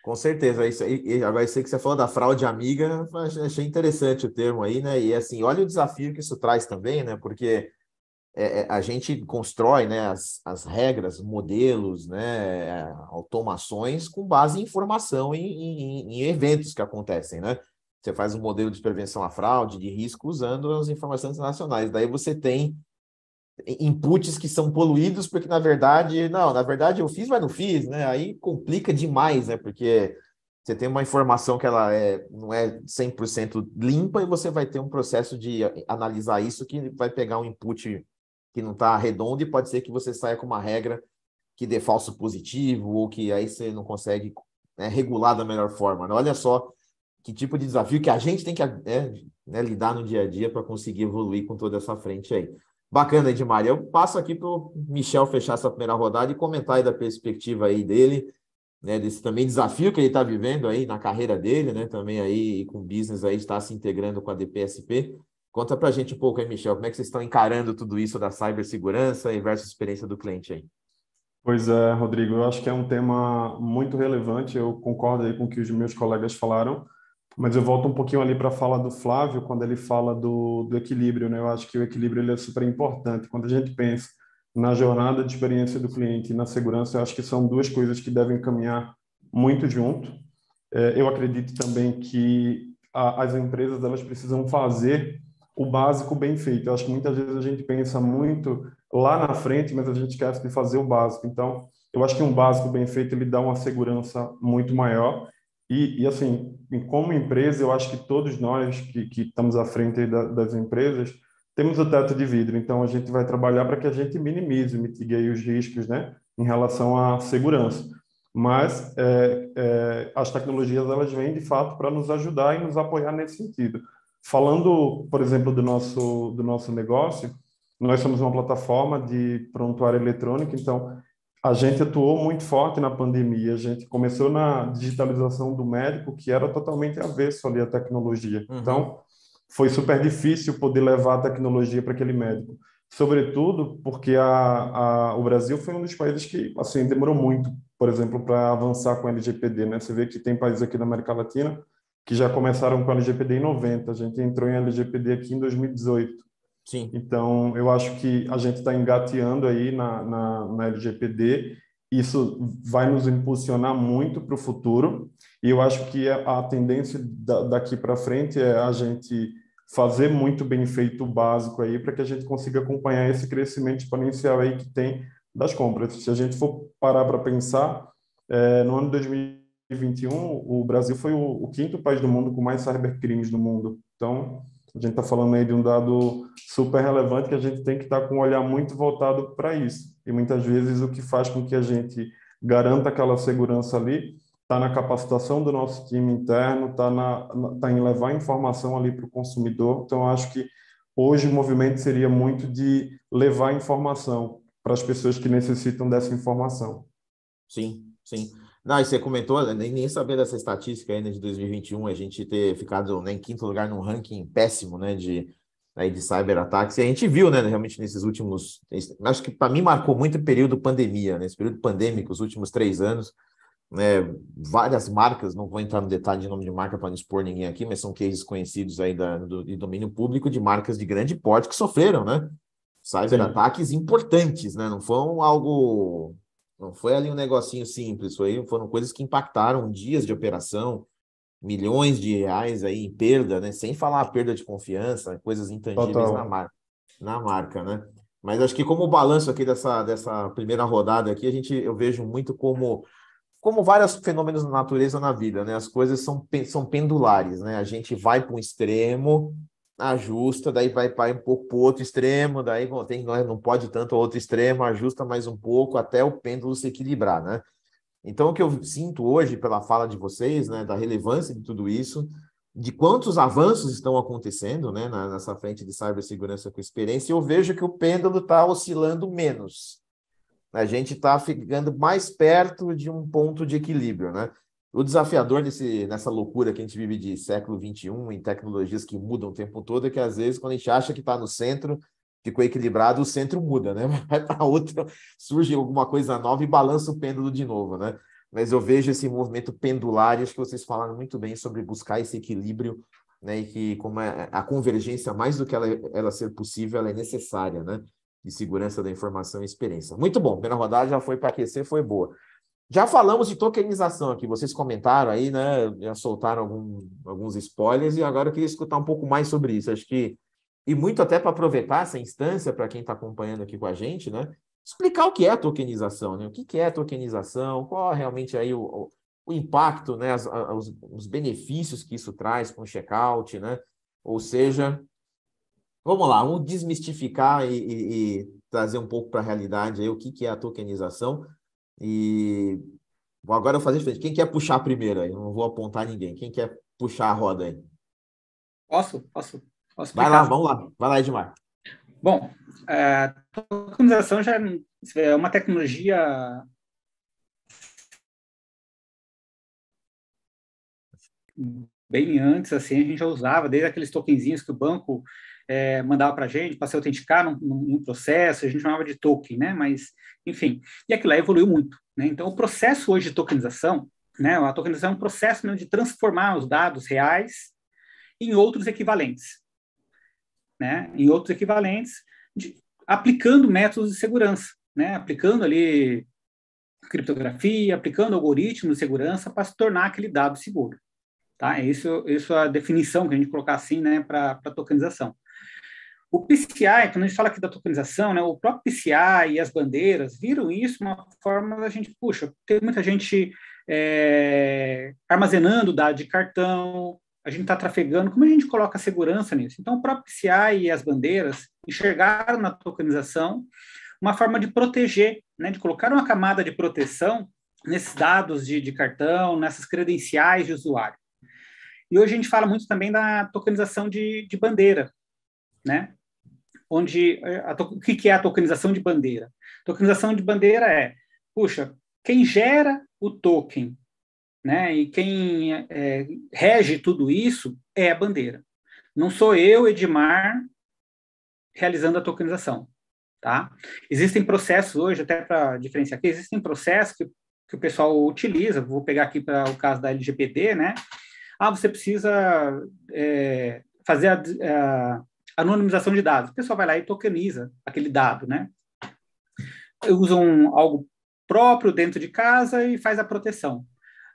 Com certeza, isso aí, e agora isso aí que você falou da fraude amiga, achei interessante o termo aí, né? E assim, olha o desafio que isso traz também, né? Porque é, é a gente constrói né, as, as regras, modelos, né, automações com base em informação, em, em, em, eventos que acontecem, né? Você faz um modelo de prevenção à fraude, de risco, usando as informações nacionais. Daí você tem inputs que são poluídos, porque na verdade, não, na verdade eu fiz, mas não fiz, né? Aí complica demais, né? Porque é, você tem uma informação que ela é, não é 100% limpa e você vai ter um processo de analisar isso que vai pegar um input que não está redondo e pode ser que você saia com uma regra que dê falso positivo ou que aí você não consegue né, regular da melhor forma. Né? Olha só que tipo de desafio que a gente tem que é, né, lidar no dia a dia para conseguir evoluir com toda essa frente aí. Bacana, Edmar. Eu passo aqui para o Michel fechar essa primeira rodada e comentar aí da perspectiva aí dele, né, desse também desafio que ele está vivendo aí na carreira dele, né, também aí com o business aí está se integrando com a DPSP. Conta para a gente um pouco aí, Michel, como é que vocês estão encarando tudo isso da cibersegurança e versus experiência do cliente aí? Pois é, Rodrigo, eu acho que é um tema muito relevante, eu concordo aí com o que os meus colegas falaram. Mas eu volto um pouquinho ali para a fala do Flávio, quando ele fala do, do equilíbrio, né? Eu acho que o equilíbrio ele é super importante. Quando a gente pensa na jornada de experiência do cliente e na segurança, eu acho que são duas coisas que devem caminhar muito junto. É, eu acredito também que a, as empresas elas precisam fazer o básico bem feito. Eu acho que muitas vezes a gente pensa muito lá na frente, mas a gente esquece de fazer o básico. Então, eu acho que um básico bem feito ele dá uma segurança muito maior e, e, assim, como empresa, eu acho que todos nós que, que estamos à frente da, das empresas temos o teto de vidro, então a gente vai trabalhar para que a gente minimize, mitigue os riscos né, em relação à segurança. Mas é, é, as tecnologias elas vêm de fato para nos ajudar e nos apoiar nesse sentido. Falando, por exemplo, do nosso, do nosso negócio, nós somos uma plataforma de prontuário eletrônico, então a gente atuou muito forte na pandemia. A gente começou na digitalização do médico, que era totalmente avesso ali à tecnologia. Uhum. Então, foi super difícil poder levar a tecnologia para aquele médico. Sobretudo porque a, a, o Brasil foi um dos países que assim demorou muito, por exemplo, para avançar com a LGPD. Né? Você vê que tem países aqui na América Latina que já começaram com a LGPD em 90. A gente entrou em LGPD aqui em 2018. Sim. Então, eu acho que a gente está engateando aí na, na, na LGPD, isso vai nos impulsionar muito para o futuro, e eu acho que a tendência da, daqui para frente é a gente fazer muito bem feito o básico aí, para que a gente consiga acompanhar esse crescimento exponencial aí que tem das compras. Se a gente for parar para pensar, é, no ano de 2021, o Brasil foi o, o quinto país do mundo com mais cybercrimes do mundo. Então, a gente está falando aí de um dado super relevante que a gente tem que estar tá com um olhar muito voltado para isso. E muitas vezes o que faz com que a gente garanta aquela segurança ali está na capacitação do nosso time interno, está tá em levar informação ali para o consumidor. Então, acho que hoje o movimento seria muito de levar informação para as pessoas que necessitam dessa informação. Sim, sim. Não, e você comentou, né, nem, nem sabia dessa estatística ainda de 2021, a gente ter ficado né, em quinto lugar num ranking péssimo né, de, aí de cyberataques. E a gente viu, né, realmente nesses últimos. Acho que para mim marcou muito o período pandemia, nesse né, período pandêmico, os últimos três anos. Né, várias marcas, não vou entrar no detalhe de nome de marca para não expor ninguém aqui, mas são cases conhecidos aí da, do, de domínio público de marcas de grande porte que sofreram, né? Cyberataques importantes, né? Não foram algo não foi ali um negocinho simples, foi, foram coisas que impactaram dias de operação, milhões de reais aí em perda, né? Sem falar a perda de confiança, coisas intangíveis Total. na marca, na marca, né? Mas acho que como o balanço aqui dessa, dessa primeira rodada aqui, a gente eu vejo muito como como vários fenômenos da natureza na vida, né? As coisas são, são pendulares, né? A gente vai para um extremo ajusta, daí vai para um pouco para o outro extremo, daí bom, tem, não pode tanto ao outro extremo, ajusta mais um pouco até o pêndulo se equilibrar, né? Então, o que eu sinto hoje pela fala de vocês, né, da relevância de tudo isso, de quantos avanços estão acontecendo né, nessa frente de cibersegurança com experiência, eu vejo que o pêndulo está oscilando menos. A gente está ficando mais perto de um ponto de equilíbrio, né? O desafiador nessa loucura que a gente vive de século XXI em tecnologias que mudam o tempo todo é que, às vezes, quando a gente acha que está no centro, ficou equilibrado, o centro muda, né? Vai para outra, surge alguma coisa nova e balança o pêndulo de novo, né? Mas eu vejo esse movimento pendular, e acho que vocês falaram muito bem sobre buscar esse equilíbrio, né? E que como é, a convergência, mais do que ela, ela ser possível, ela é necessária, né? De segurança da informação e experiência. Muito bom, primeira rodada já foi para aquecer, foi boa. Já falamos de tokenização aqui, vocês comentaram aí, né? Já soltaram algum, alguns spoilers e agora eu queria escutar um pouco mais sobre isso. Acho que, e muito até para aproveitar essa instância para quem está acompanhando aqui com a gente, né? Explicar o que é tokenização, né? O que, que é tokenização, qual realmente aí o, o, impacto, né? As, a, os, os, benefícios que isso traz para o checkout, né? Ou seja, vamos lá, vamos desmistificar e, e, e trazer um pouco para a realidade aí o que, que é a tokenização e agora eu vou fazer diferente. Quem quer puxar primeiro aí? Não vou apontar ninguém. Quem quer puxar a roda aí? Posso? Posso? posso Vai lá, vamos lá. Vai lá, Edmar. Bom, a é, tokenização já é uma tecnologia bem antes, assim, a gente já usava desde aqueles tokenzinhos que o banco é, mandava para a gente, para se autenticar num, num, processo, a gente chamava de token, né? Mas, enfim, e aquilo lá evoluiu muito, né? Então, o processo hoje de tokenização, né? A tokenização é um processo mesmo de transformar os dados reais em outros equivalentes, né? Em outros equivalentes, de, aplicando métodos de segurança, né? Aplicando ali criptografia, aplicando algoritmos de segurança para se tornar aquele dado seguro. Tá? Isso, isso é a definição que a gente colocar assim né, para tokenização. O PCI, quando a gente fala aqui da tokenização, né, o próprio PCI e as bandeiras viram isso uma forma da gente, puxa, tem muita gente é, armazenando dados de cartão, a gente está trafegando, como a gente coloca segurança nisso? Então, o próprio PCI e as bandeiras enxergaram na tokenização uma forma de proteger, né, de colocar uma camada de proteção nesses dados de, de cartão, nessas credenciais de usuário. E hoje a gente fala muito também da tokenização de, de bandeira, né? onde é, a, o que é a tokenização de bandeira? Tokenização de bandeira é, puxa, quem gera o token, né? E quem é, rege tudo isso é a bandeira. Não sou eu, Edmar, realizando a tokenização, tá? Existem processos hoje, até para diferenciar aqui, existem processos que, que o pessoal utiliza. Vou pegar aqui para o caso da LGPD, né? Ah, você precisa é, fazer a, a anonimização de dados. O pessoal vai lá e tokeniza aquele dado, né? Usam algo próprio dentro de casa e faz a proteção.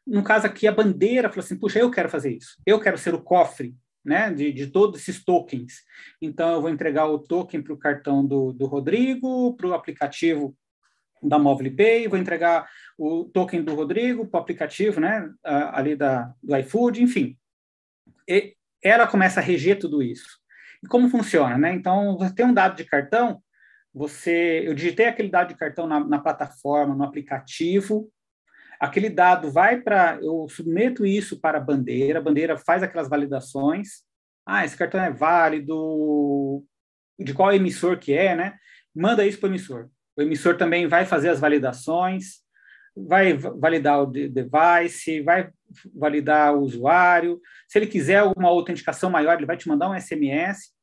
No caso aqui, a bandeira falou assim, puxa, eu quero fazer isso. Eu quero ser o cofre né, de, de, todos esses tokens. Então, eu vou entregar o token para o cartão do, do Rodrigo, para o aplicativo da MobilePay, vou entregar o token do Rodrigo para o aplicativo né, ali da, do iFood, enfim. E ela começa a reger tudo isso. E como funciona, né? Então, você tem um dado de cartão, você, eu digitei aquele dado de cartão na, na plataforma, no aplicativo, aquele dado vai para, eu submeto isso para a bandeira, a bandeira faz aquelas validações, ah, esse cartão é válido, de qual emissor que é, né? Manda isso para o emissor. O emissor também vai fazer as validações, vai validar o device, vai validar o usuário. Se ele quiser alguma autenticação maior, ele vai te mandar um SMS,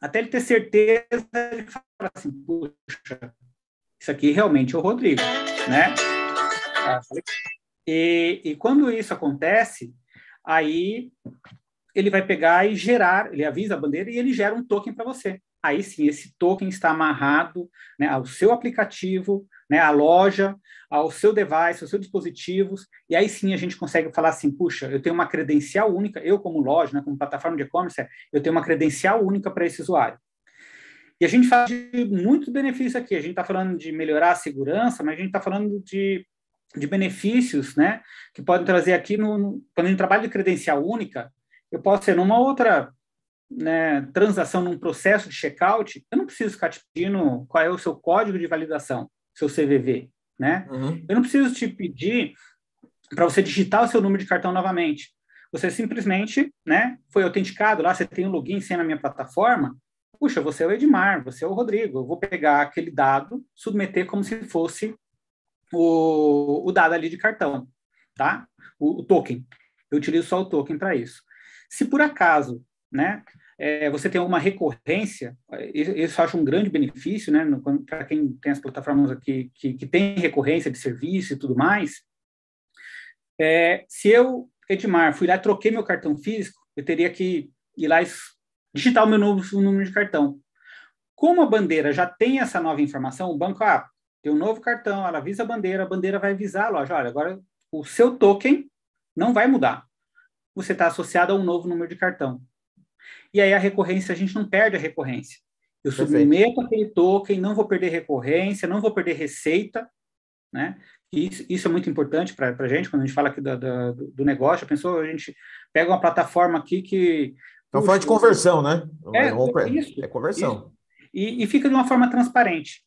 até ele ter certeza, ele fala assim, puxa, isso aqui realmente é o Rodrigo, né? Ah, e, e quando isso acontece, aí ele vai pegar e gerar, ele avisa a bandeira e ele gera um token para você aí sim esse token está amarrado né, ao seu aplicativo, né, à loja, ao seu device, aos seus dispositivos, e aí sim a gente consegue falar assim, puxa, eu tenho uma credencial única, eu como loja, né, como plataforma de e-commerce, eu tenho uma credencial única para esse usuário. E a gente fala de muito benefício aqui, a gente está falando de melhorar a segurança, mas a gente está falando de, de benefícios né, que podem trazer aqui, no, no, quando a gente trabalha de credencial única, eu posso ser numa outra né, transação num processo de checkout, eu não preciso ficar te pedindo qual é o seu código de validação, seu CVV, né? Uhum. Eu não preciso te pedir para você digitar o seu número de cartão novamente. Você simplesmente, né, foi autenticado lá, você tem o um login, senha na minha plataforma, puxa, você é o Edmar, você é o Rodrigo, eu vou pegar aquele dado, submeter como se fosse o, o dado ali de cartão, tá? O, o token. Eu utilizo só o token para isso. Se por acaso, né, é, você tem alguma recorrência, isso eu acho um grande benefício, né, para quem tem as plataformas aqui que, que tem recorrência de serviço e tudo mais. É, se eu, Edmar, fui lá e troquei meu cartão físico, eu teria que ir lá e digitar o meu novo número de cartão. Como a bandeira já tem essa nova informação, o banco, ah, tem um novo cartão, ela avisa a bandeira, a bandeira vai avisar a loja, olha, agora o seu token não vai mudar. Você está associado a um novo número de cartão e aí a recorrência, a gente não perde a recorrência. Eu Perfeito. submeto aquele token, não vou perder recorrência, não vou perder receita, né? Isso, isso é muito importante para a gente, quando a gente fala aqui do, do, do negócio, pensou, a gente pega uma plataforma aqui que... Então, fala de conversão, né? É, é, isso, é conversão. Isso. E, e fica de uma forma transparente.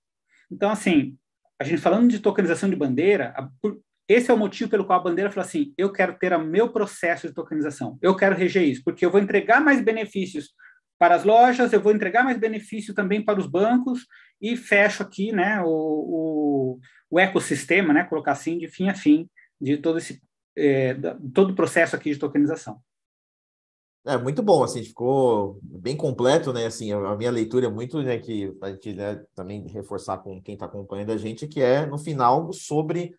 Então, assim, a gente falando de tokenização de bandeira, a, por, esse é o motivo pelo qual a bandeira fala assim: eu quero ter o meu processo de tokenização, eu quero reger isso, porque eu vou entregar mais benefícios para as lojas, eu vou entregar mais benefício também para os bancos e fecho aqui né, o, o, o ecossistema, né, colocar assim, de fim a fim, de todo esse é, da, todo o processo aqui de tokenização. É muito bom, assim, ficou bem completo, né? Assim, a minha leitura é muito, né, que a gente né, também reforçar com quem está acompanhando a gente, que é no final sobre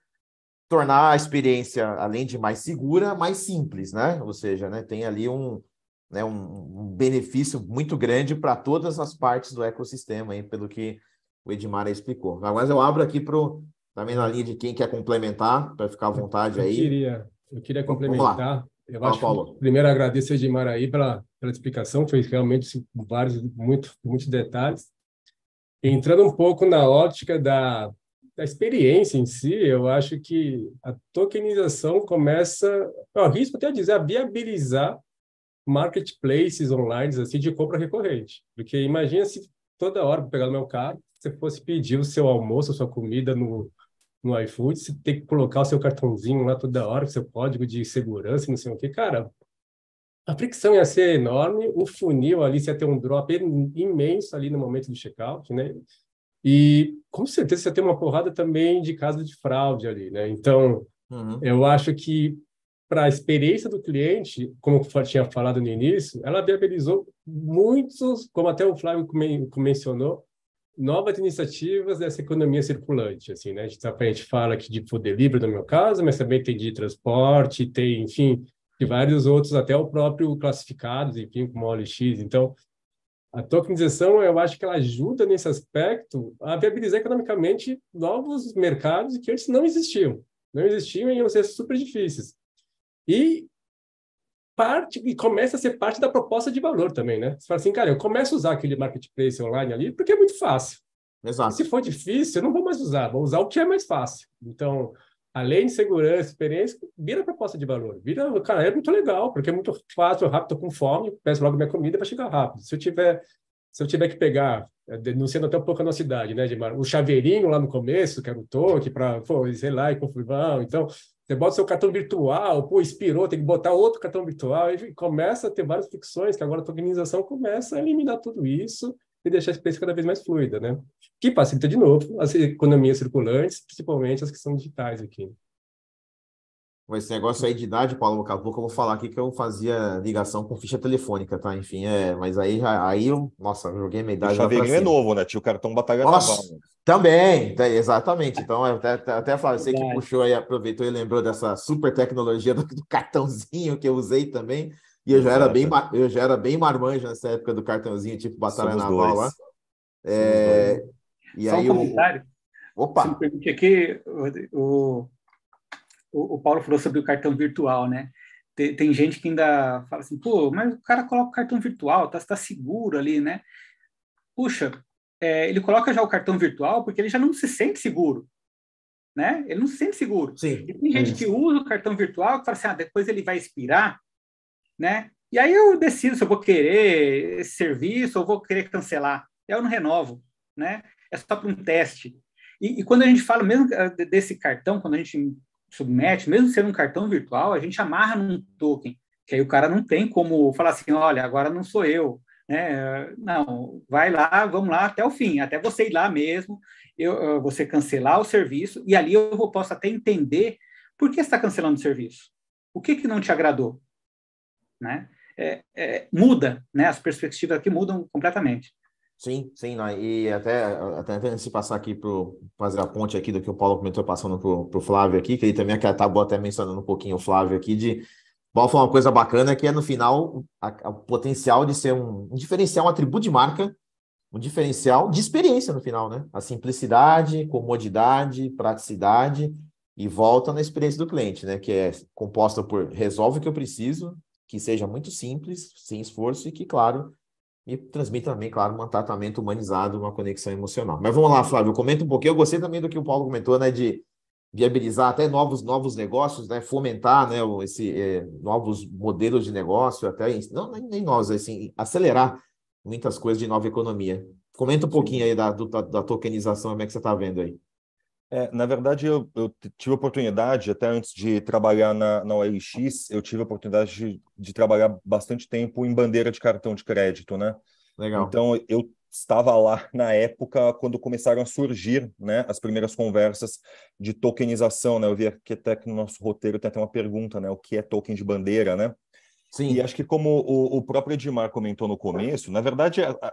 tornar a experiência, além de mais segura, mais simples, né? Ou seja, né, tem ali um, né, um, benefício muito grande para todas as partes do ecossistema, hein? pelo que o Edmar explicou. Mas eu abro aqui para também na linha de quem quer complementar, para ficar à vontade aí. Eu queria, eu queria complementar. Eu Fala, acho Paulo. Que, primeiro agradeço a Edmar aí pela, pela explicação, fez realmente assim, vários, muito, muitos detalhes. Entrando um pouco na ótica da da experiência em si, eu acho que a tokenização começa, eu arrisco até a dizer, a viabilizar marketplaces online assim, de compra recorrente. Porque imagina se toda hora, para pegar no meu carro, você fosse pedir o seu almoço, a sua comida no, no iFood, você tem que colocar o seu cartãozinho lá toda hora, o seu código de segurança, não sei o que. Cara, a fricção ia ser enorme, o funil ali, você ia ter um drop imenso ali no momento do checkout, né? E com certeza você tem uma porrada também de casos de fraude ali, né? Então, uhum. eu acho que para a experiência do cliente, como eu tinha falado no início, ela viabilizou muitos, como até o Flávio mencionou, novas iniciativas dessa economia circulante, assim, né? A gente, tá, a gente fala aqui de food delivery no meu caso, mas também tem de transporte, tem, enfim, de vários outros, até o próprio classificados, enfim, como OLX. Então, a tokenização, eu acho que ela ajuda nesse aspecto a viabilizar economicamente novos mercados que antes não existiam. Não existiam e iam ser super difíceis. E parte e começa a ser parte da proposta de valor também, né? Você fala assim, cara, eu começo a usar aquele marketplace online ali porque é muito fácil. Exato. se for difícil, eu não vou mais usar, vou usar o que é mais fácil. Então, além de segurança, experiência, vira proposta de valor. Vira, cara, é muito legal, porque é muito fácil, rápido, tô com fome, peço logo minha comida para chegar rápido. Se eu tiver se eu tiver que pegar, é, denunciando até um pouco a nossa cidade, né, Gilmar? O chaveirinho lá no começo, que era o toque, para, sei lá, e confusão, Então, você bota seu cartão virtual, pô, expirou, tem que botar outro cartão virtual, e começa a ter várias fricções, que agora a tokenização começa a eliminar tudo isso e deixar a experiência cada vez mais fluida, né? Que facilita de novo as economias circulantes, principalmente as que são digitais aqui. Mas esse negócio aí de idade, Paulo, daqui a pouco eu vou falar aqui que eu fazia ligação com ficha telefônica, tá? Enfim, é, mas aí já, aí eu, nossa, eu joguei minha idade. O chaveirinho é novo, né? Tinha o cartão batalha nossa, naval. Também, tá, exatamente. Então, até, até Flávio, você que puxou aí, aproveitou e lembrou dessa super tecnologia do, do cartãozinho que eu usei também. E eu já era bem, eu já era bem marmanjo nessa época do cartãozinho, tipo Batalha Somos Naval dois. lá. É, e Só aí um comentário. Eu... Opa! Pergunte aqui, o, o, o Paulo falou sobre o cartão virtual, né? Tem, tem, gente que ainda fala assim, pô, mas o cara coloca o cartão virtual, tá, tá seguro ali, né? Puxa, é, ele coloca já o cartão virtual porque ele já não se sente seguro, né? Ele não se sente seguro. Sim, e tem gente que usa o cartão virtual que fala assim, ah, depois ele vai expirar, né? E aí eu decido se eu vou querer esse serviço ou vou querer cancelar. Eu não renovo, né? É só para um teste. E, e, quando a gente fala mesmo eh, desse cartão, quando a gente submete, mesmo sendo um cartão virtual, a gente amarra num token, que aí o cara não tem como falar assim, olha, agora não sou eu, né? Não, vai lá, vamos lá até o fim, até você ir lá mesmo, eu, eh, você cancelar o serviço, e ali eu posso até entender por que está cancelando o serviço. O que, que não te agradou? né? É, é, muda, né? As perspectivas aqui mudam completamente. Sim, sim, e até, até antes de passar aqui para fazer a ponte aqui do que o Paulo comentou passando para o Flávio aqui, que ele também acabou até mencionando um pouquinho o Flávio aqui, de Paulo falou uma coisa bacana que é no final o potencial de ser um, um diferencial, um atributo de marca um diferencial de experiência no final, né? A simplicidade, comodidade, praticidade e volta na experiência do cliente, né? Que é composta por resolve o que eu preciso, que seja muito simples, sem esforço e que, claro, me transmita também, claro, um tratamento humanizado, uma conexão emocional. Mas vamos lá, Flávio, comenta um pouquinho. Eu gostei também do que o Paulo comentou, né, de viabilizar até novos novos negócios, né, fomentar, né, esse é, novos modelos de negócio, até não nem nós, assim, acelerar muitas coisas de nova economia. Comenta um pouquinho aí da, do, da tokenização, como é que você está vendo aí? É, na verdade, eu, eu, tive oportunidade, até antes de trabalhar na, na OLX, eu tive a oportunidade de, de, trabalhar bastante tempo em bandeira de cartão de crédito, né? Legal. Então, eu estava lá na época quando começaram a surgir né, as primeiras conversas de tokenização, né? Eu vi aqui até que no nosso roteiro tem até uma pergunta, né? O que é token de bandeira, né? Sim. E acho que como o, o próprio Edmar comentou no começo, na verdade, a, a,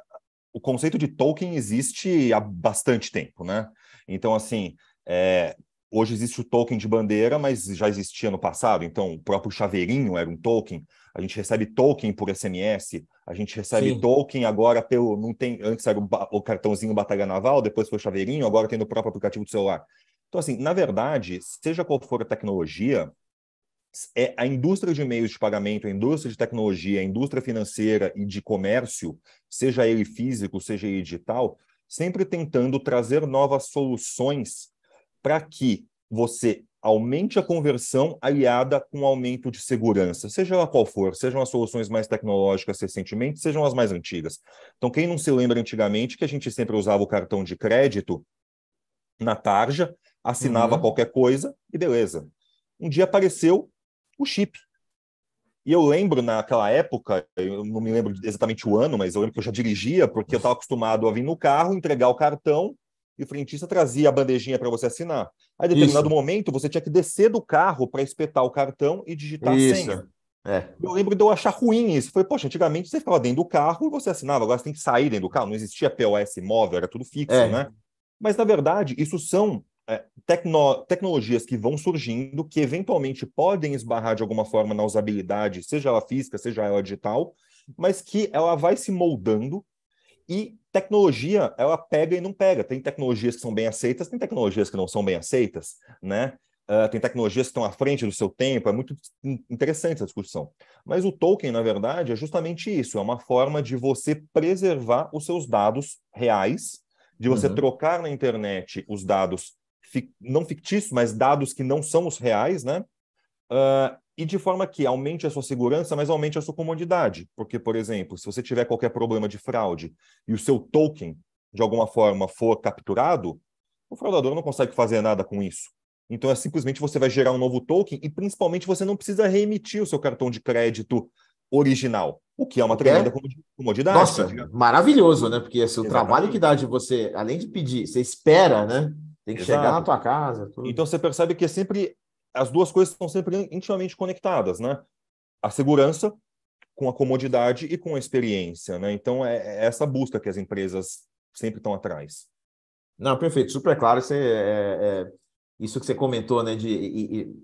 o conceito de token existe há bastante tempo, né? Então, assim, é, hoje existe o token de bandeira, mas já existia no passado. Então, o próprio chaveirinho era um token. A gente recebe token por SMS. A gente recebe Sim. token agora pelo. Não tem, antes era o, o, cartãozinho Batalha Naval, depois foi o chaveirinho, agora tem no próprio aplicativo do celular. Então, assim, na verdade, seja qual for a tecnologia, é a indústria de meios de pagamento, a indústria de tecnologia, a indústria financeira e de comércio, seja ele físico, seja ele digital, sempre tentando trazer novas soluções para que você aumente a conversão aliada com aumento de segurança, seja lá qual for, sejam as soluções mais tecnológicas recentemente, sejam as mais antigas. Então, quem não se lembra antigamente que a gente sempre usava o cartão de crédito na tarja, assinava uhum. qualquer coisa e beleza. Um dia apareceu o chip. E eu lembro naquela época, eu não me lembro exatamente o ano, mas eu lembro que eu já dirigia, porque eu estava acostumado a vir no carro, entregar o cartão e o frentista trazia a bandejinha para você assinar. Aí, em determinado Isso. momento, você tinha que descer do carro para espetar o cartão e digitar Isso. a senha. É. Eu lembro de eu achar ruim isso. Foi, poxa, antigamente você ficava dentro do carro e você assinava, agora você tem que sair dentro do carro. Não existia POS móvel, era tudo fixo, é. né? Mas, na verdade, isso são é, tecno, tecnologias que vão surgindo, que eventualmente podem esbarrar de alguma forma na usabilidade, seja ela física, seja ela digital, mas que ela vai se moldando e tecnologia, ela pega e não pega. Tem tecnologias que são bem aceitas, tem tecnologias que não são bem aceitas, né? Uh, tem tecnologias que estão à frente do seu tempo, é muito interessante essa discussão. Mas o token, na verdade, é justamente isso: é uma forma de você preservar os seus dados reais, de você uhum. trocar na internet os dados não fictício mas dados que não são os reais, né? Uh, e de forma que aumente a sua segurança, mas aumente a sua comodidade. Porque, por exemplo, se você tiver qualquer problema de fraude e o seu token, de alguma forma, for capturado, o fraudador não consegue fazer nada com isso. Então, é simplesmente você vai gerar um novo token e, principalmente, você não precisa reemitir o seu cartão de crédito original, o que é uma é. tremenda é? comodidade. Nossa, tá maravilhoso, né? Porque é seu trabalho que dá de você, além de pedir, você espera, né? Tem que Exato. chegar na tua casa. Tudo. Então você percebe que é sempre as duas coisas estão sempre intimamente conectadas, né? A segurança com a comodidade e com a experiência, né? Então é, é essa busca que as empresas sempre estão atrás. Não, perfeito, super claro. Você, é, é, é isso que você comentou, né? De e, e,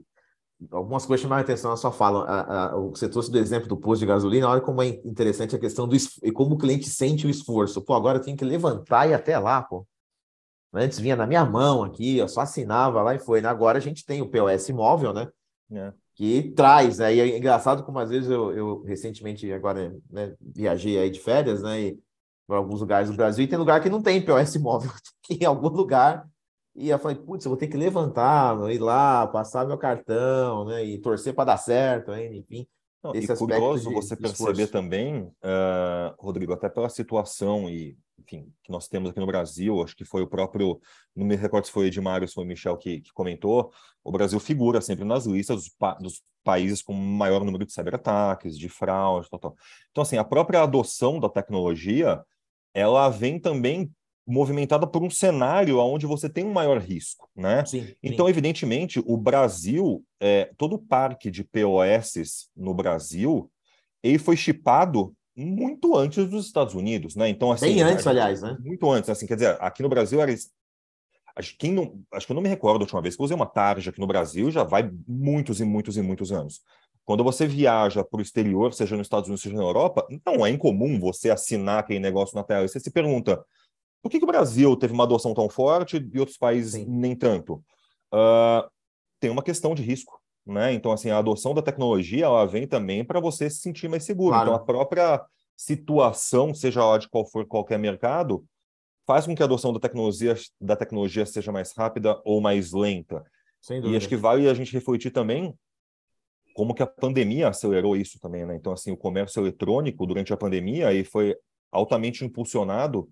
algumas coisas chamaram a atenção na sua fala. A, a, o que você trouxe do exemplo do posto de gasolina, olha como é interessante a questão do e como o cliente sente o esforço. Pô, agora tem que levantar e até lá, pô. Antes vinha na minha mão aqui, eu só assinava lá e foi. Né? Agora a gente tem o POS móvel, né? É. Que traz, né? E é engraçado como às vezes eu, eu recentemente agora né, viajei aí de férias, né? E para alguns lugares do Brasil, e tem lugar que não tem POS móvel, em algum lugar. E eu falei, putz, eu vou ter que levantar, ir lá, passar meu cartão, né? E torcer para dar certo, hein? enfim. Não, e curioso de, você de perceber esforço. também, uh, Rodrigo, até pela situação e enfim, que nós temos aqui no Brasil, acho que foi o próprio, não me recordo se foi Edmário ou se foi Michel que, que, comentou, o Brasil figura sempre nas listas dos, pa dos países com maior número de cyberataques, de fraude, tal, tal. Então, assim, a própria adoção da tecnologia, ela vem também movimentada por um cenário onde você tem um maior risco, né? Sim, sim. Então, evidentemente, o Brasil, é, todo o parque de POSs no Brasil, ele foi chipado muito antes dos Estados Unidos, né? Então, assim. Bem antes, aliás, né? Muito antes, assim, quer dizer, aqui no Brasil era. Acho que, não, acho que eu não me recordo da última vez que usei uma tarja aqui no Brasil, já vai muitos e muitos e muitos anos. Quando você viaja para o exterior, seja nos Estados Unidos, seja na Europa, não é incomum você assinar aquele negócio na tela. E você se pergunta, por que, que o Brasil teve uma adoção tão forte e outros países Sim. nem tanto? Uh, tem uma questão de risco né? Então, assim, a adoção da tecnologia ela vem também para você se sentir mais seguro. Então, claro. Então, a própria situação, seja lá de qual for qualquer mercado, faz com que a adoção da tecnologia, da tecnologia seja mais rápida ou mais lenta. E acho que vale a gente refletir também como que a pandemia acelerou isso também, né? Então, assim, o comércio eletrônico durante a pandemia aí foi altamente impulsionado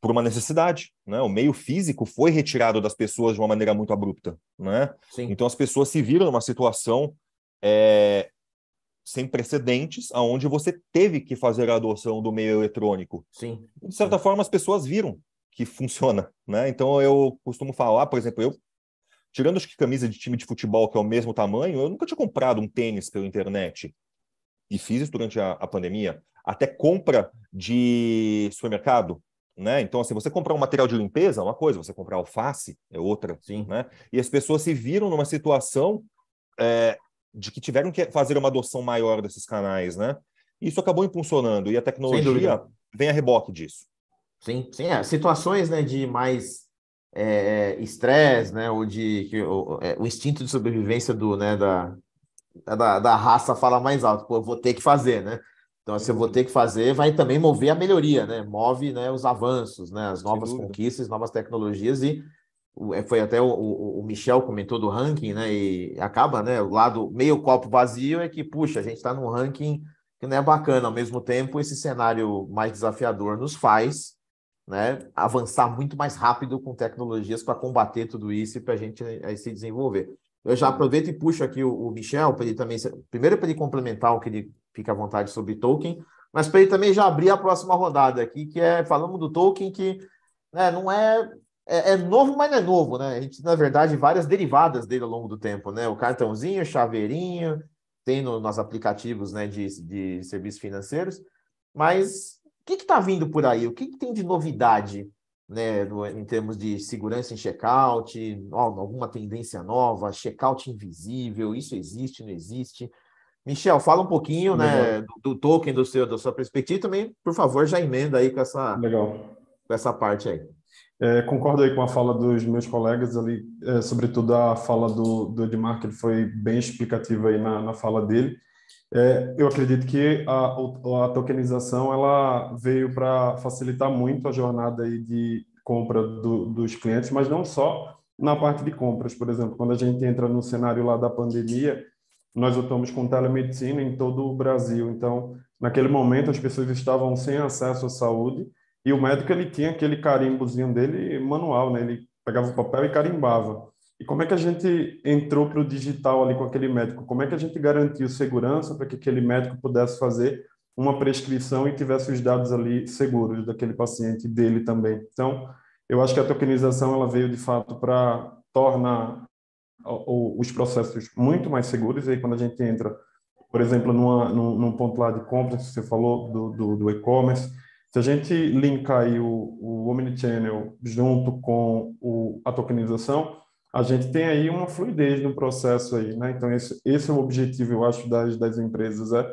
por uma necessidade, né? O meio físico foi retirado das pessoas de uma maneira muito abrupta, né? Sim. Então as pessoas se viram numa situação é, sem precedentes, aonde você teve que fazer a adoção do meio eletrônico. Sim. De certa Sim. forma as pessoas viram que funciona, né? Então eu costumo falar, por exemplo, eu tirando acho que camisa de time de futebol que é o mesmo tamanho, eu nunca tinha comprado um tênis pela internet e fiz isso durante a, a pandemia. Até compra de supermercado, né? Então, assim, você comprar um material de limpeza é uma coisa, você comprar alface é outra. Sim. Né? E as pessoas se viram numa situação é, de que tiveram que fazer uma adoção maior desses canais. Né? E isso acabou impulsionando, e a tecnologia vem a reboque disso. Sim, sim, é. situações né, de mais eh, eh, estresse, é, né, ou de que, o, é, o, instinto de sobrevivência do, né, da, da, da raça fala mais alto, pô, eu vou ter que fazer, né? Então, se assim, eu vou ter que fazer, vai também mover a melhoria, né? Move né, os avanços, né? as novas conquistas, novas tecnologias e é, foi até o, o, o, Michel comentou do ranking, né? E acaba, né? O lado meio copo vazio é que, puxa, a gente está num ranking que não é bacana. Ao mesmo tempo, esse cenário mais desafiador nos faz né, avançar muito mais rápido com tecnologias para combater tudo isso e para a gente aí, eh, se desenvolver. Eu já aproveito e puxo aqui o, o Michel para ele também. Primeiro para ele complementar o que ele fique à vontade sobre Tolkien. Mas para ele também já abrir a próxima rodada aqui, que é falamos do Tolkien, que né, não é, é, é. novo, mas não é novo, né? A gente, na verdade, várias derivadas dele ao longo do tempo, né? O cartãozinho, o chaveirinho, tem no, nos aplicativos né, de, de serviços financeiros. Mas o que está vindo por aí? O que, que tem de novidade né, no, em termos de segurança em checkout, alguma tendência nova, checkout invisível, isso existe, não existe? Michel, fala um pouquinho né, do, do Tolkien, do seu, da sua perspectiva, e também, por favor, já emenda aí com essa, Legal. Com essa parte aí. É, concordo aí com a fala dos meus colegas ali, é, sobretudo a fala do, do Edmar, que ele foi bem explicativa aí na, na fala dele. É, eu acredito que a, a tokenização ela veio para facilitar muito a jornada aí de compra do, dos clientes, mas não só na parte de compras. Por exemplo, quando a gente entra no cenário lá da pandemia, nós atuamos com telemedicina em todo o Brasil. Então, naquele momento, as pessoas estavam sem acesso à saúde e o médico ele tinha aquele carimbozinho dele manual, né? Ele pegava o papel e carimbava. E como é que a gente entrou para o digital ali com aquele médico? Como é que a gente garantiu segurança para que aquele médico pudesse fazer uma prescrição e tivesse os dados ali seguros daquele paciente dele também? Então, eu acho que a tokenização ela veio de fato para tornar os processos muito mais seguros. E aí, quando a gente entra, por exemplo, numa, num, num ponto lá de compras, que você falou do, do, do e-commerce, se a gente linkar aí o, o Omnichannel junto com o, a tokenização, a gente tem aí uma fluidez no processo aí, né? Então, esse, esse é o objetivo, eu acho, das, das empresas, é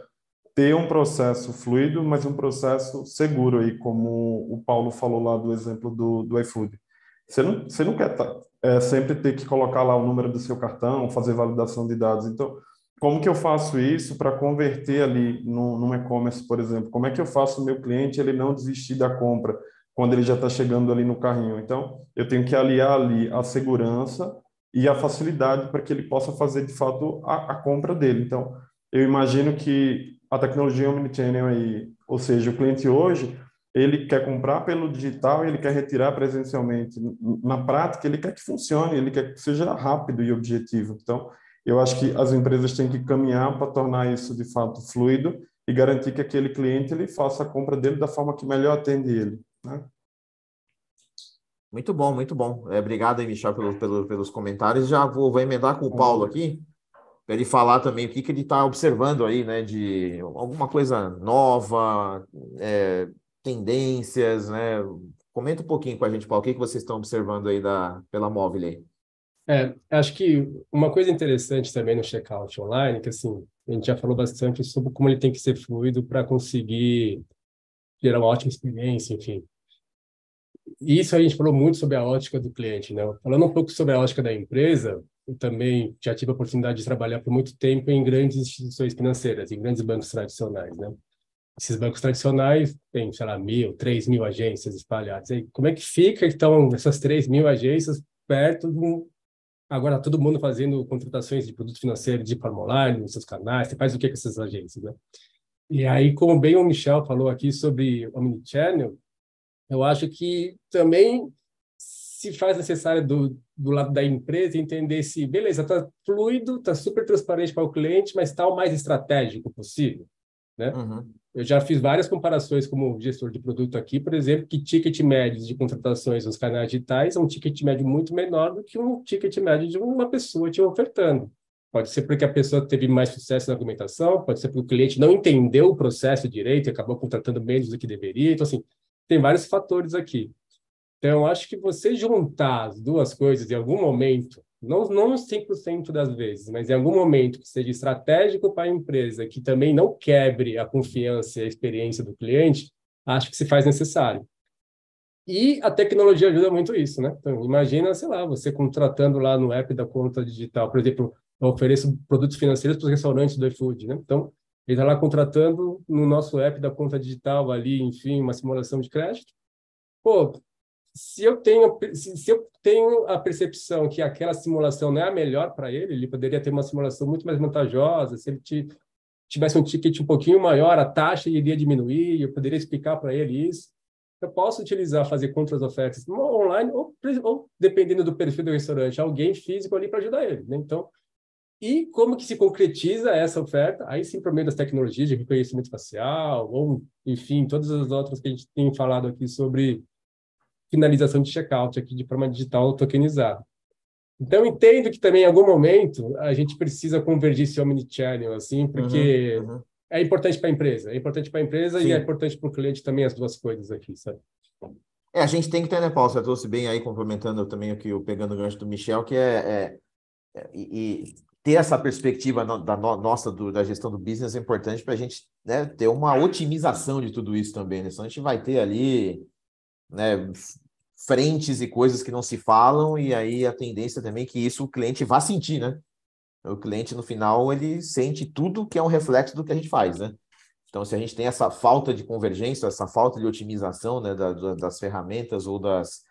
ter um processo fluido, mas um processo seguro aí, como o Paulo falou lá do exemplo do, do iFood. Você não, você não quer estar tá, é, sempre ter que colocar lá o número do seu cartão, fazer validação de dados. Então, como que eu faço isso para converter ali no, no e-commerce, por exemplo? Como é que eu faço o meu cliente ele não desistir da compra quando ele já está chegando ali no carrinho? Então, eu tenho que aliar ali a segurança e a facilidade para que ele possa fazer de fato a, a compra dele. Então, eu imagino que a tecnologia omnichannel aí, ou seja, o cliente hoje ele quer comprar pelo digital, ele quer retirar presencialmente. Na prática, ele quer que funcione, ele quer que seja rápido e objetivo. Então, eu acho que as empresas têm que caminhar para tornar isso de fato fluido e garantir que aquele cliente ele faça a compra dele da forma que melhor atende ele. Né? Muito bom, muito bom. É, obrigado aí, Michel, pelo, pelo, pelos comentários. Já vou, vou emendar com o Paulo aqui, para ele falar também o que, que ele está observando aí, né? De alguma coisa nova, é, tendências, né? Comenta um pouquinho com a gente, Paulo, o que, que vocês estão observando aí da, pela móvel aí? É, acho que uma coisa interessante também no checkout online, que assim, a gente já falou bastante sobre como ele tem que ser fluido para conseguir gerar uma ótima experiência, enfim. E isso a gente falou muito sobre a ótica do cliente, né? Falando um pouco sobre a ótica da empresa, eu também já tive a oportunidade de trabalhar por muito tempo em grandes instituições financeiras, em grandes bancos tradicionais, né? esses bancos tradicionais têm, sei lá, mil, três mil agências espalhadas. E aí, como é que fica, então, essas três mil agências perto um... Agora, todo mundo fazendo contratações de produto financeiro de forma nos seus canais, você faz o que com essas agências, né? E aí, como bem o Michel falou aqui sobre Omnichannel, eu acho que também se faz necessário do, do lado da empresa entender se, beleza, está fluido, está super transparente para o cliente, mas está o mais estratégico possível, né? Uhum. Eu já fiz várias comparações como gestor de produto aqui, por exemplo, que ticket médios de contratações nos canais digitais é um ticket médio muito menor do que um ticket médio de uma pessoa te ofertando. Pode ser porque a pessoa teve mais sucesso na argumentação, pode ser porque o cliente não entendeu o processo direito e acabou contratando menos do que deveria. Então, assim, tem vários fatores aqui. Então, acho que você juntar as duas coisas em algum momento não, não 100% das vezes, mas em algum momento que seja estratégico para a empresa, que também não quebre a confiança e a experiência do cliente, acho que se faz necessário. E a tecnologia ajuda muito isso, né? Então, imagina, sei lá, você contratando lá no app da conta digital, por exemplo, eu ofereço produtos financeiros para os restaurantes do iFood, né? Então, ele está lá contratando no nosso app da conta digital ali, enfim, uma simulação de crédito. Pô, se eu tenho se, se, eu tenho a percepção que aquela simulação não é a melhor para ele, ele poderia ter uma simulação muito mais vantajosa, se ele te, tivesse um ticket um pouquinho maior, a taxa iria diminuir, eu poderia explicar para ele isso. Eu posso utilizar, fazer contra ofertas online ou, ou, dependendo do perfil do restaurante, alguém físico ali para ajudar ele. Né? Então, e como que se concretiza essa oferta? Aí sim, por meio das tecnologias de reconhecimento facial, ou enfim, todas as outras que a gente tem falado aqui sobre finalização de checkout aqui de forma digital tokenizada. Então, entendo que também em algum momento a gente precisa convergir esse omnichannel, assim, uhum, porque uhum, uhum. é importante para a empresa, é importante para a empresa Sim. e é importante para o cliente também as duas coisas aqui, sabe? É, a gente tem que ter, né, Paulo? Você trouxe bem aí, complementando também o que eu pegando o gancho do Michel, que é, é, é e, ter essa perspectiva no, da no, nossa do, da gestão do business é importante para a gente né, ter uma otimização de tudo isso também, né? Senão a gente vai ter ali né, frentes e coisas que não se falam, e uhum. aí a tendência também é que isso o cliente vá sentir, né? O cliente, no final, ele sente tudo que é um reflexo do que a gente faz, né? Então, se a gente tem essa falta de convergência, essa falta de otimização né, da, da, das ferramentas ou das,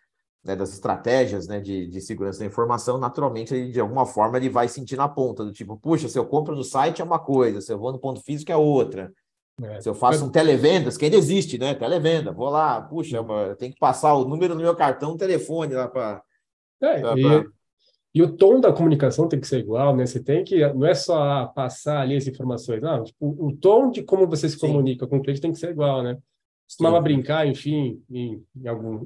né, das estratégias né, de, de, segurança da informação, naturalmente, ele, de alguma forma, ele vai sentir na ponta, do tipo, puxa, se eu compro no site é uma coisa, se eu vou no ponto físico é outra. É. Se eu faço um televendas, que ainda existe, né? Televenda, vou lá, puxa, tem que passar o número no meu cartão, telefone lá para. É, e, pra... e, o tom da comunicação tem que ser igual, né? Você tem que, não é só passar ali as informações, não, tipo, o tom de como você se comunica Sim. com o cliente tem que ser igual, né? Costumava Sim. brincar, enfim, em, em, algum,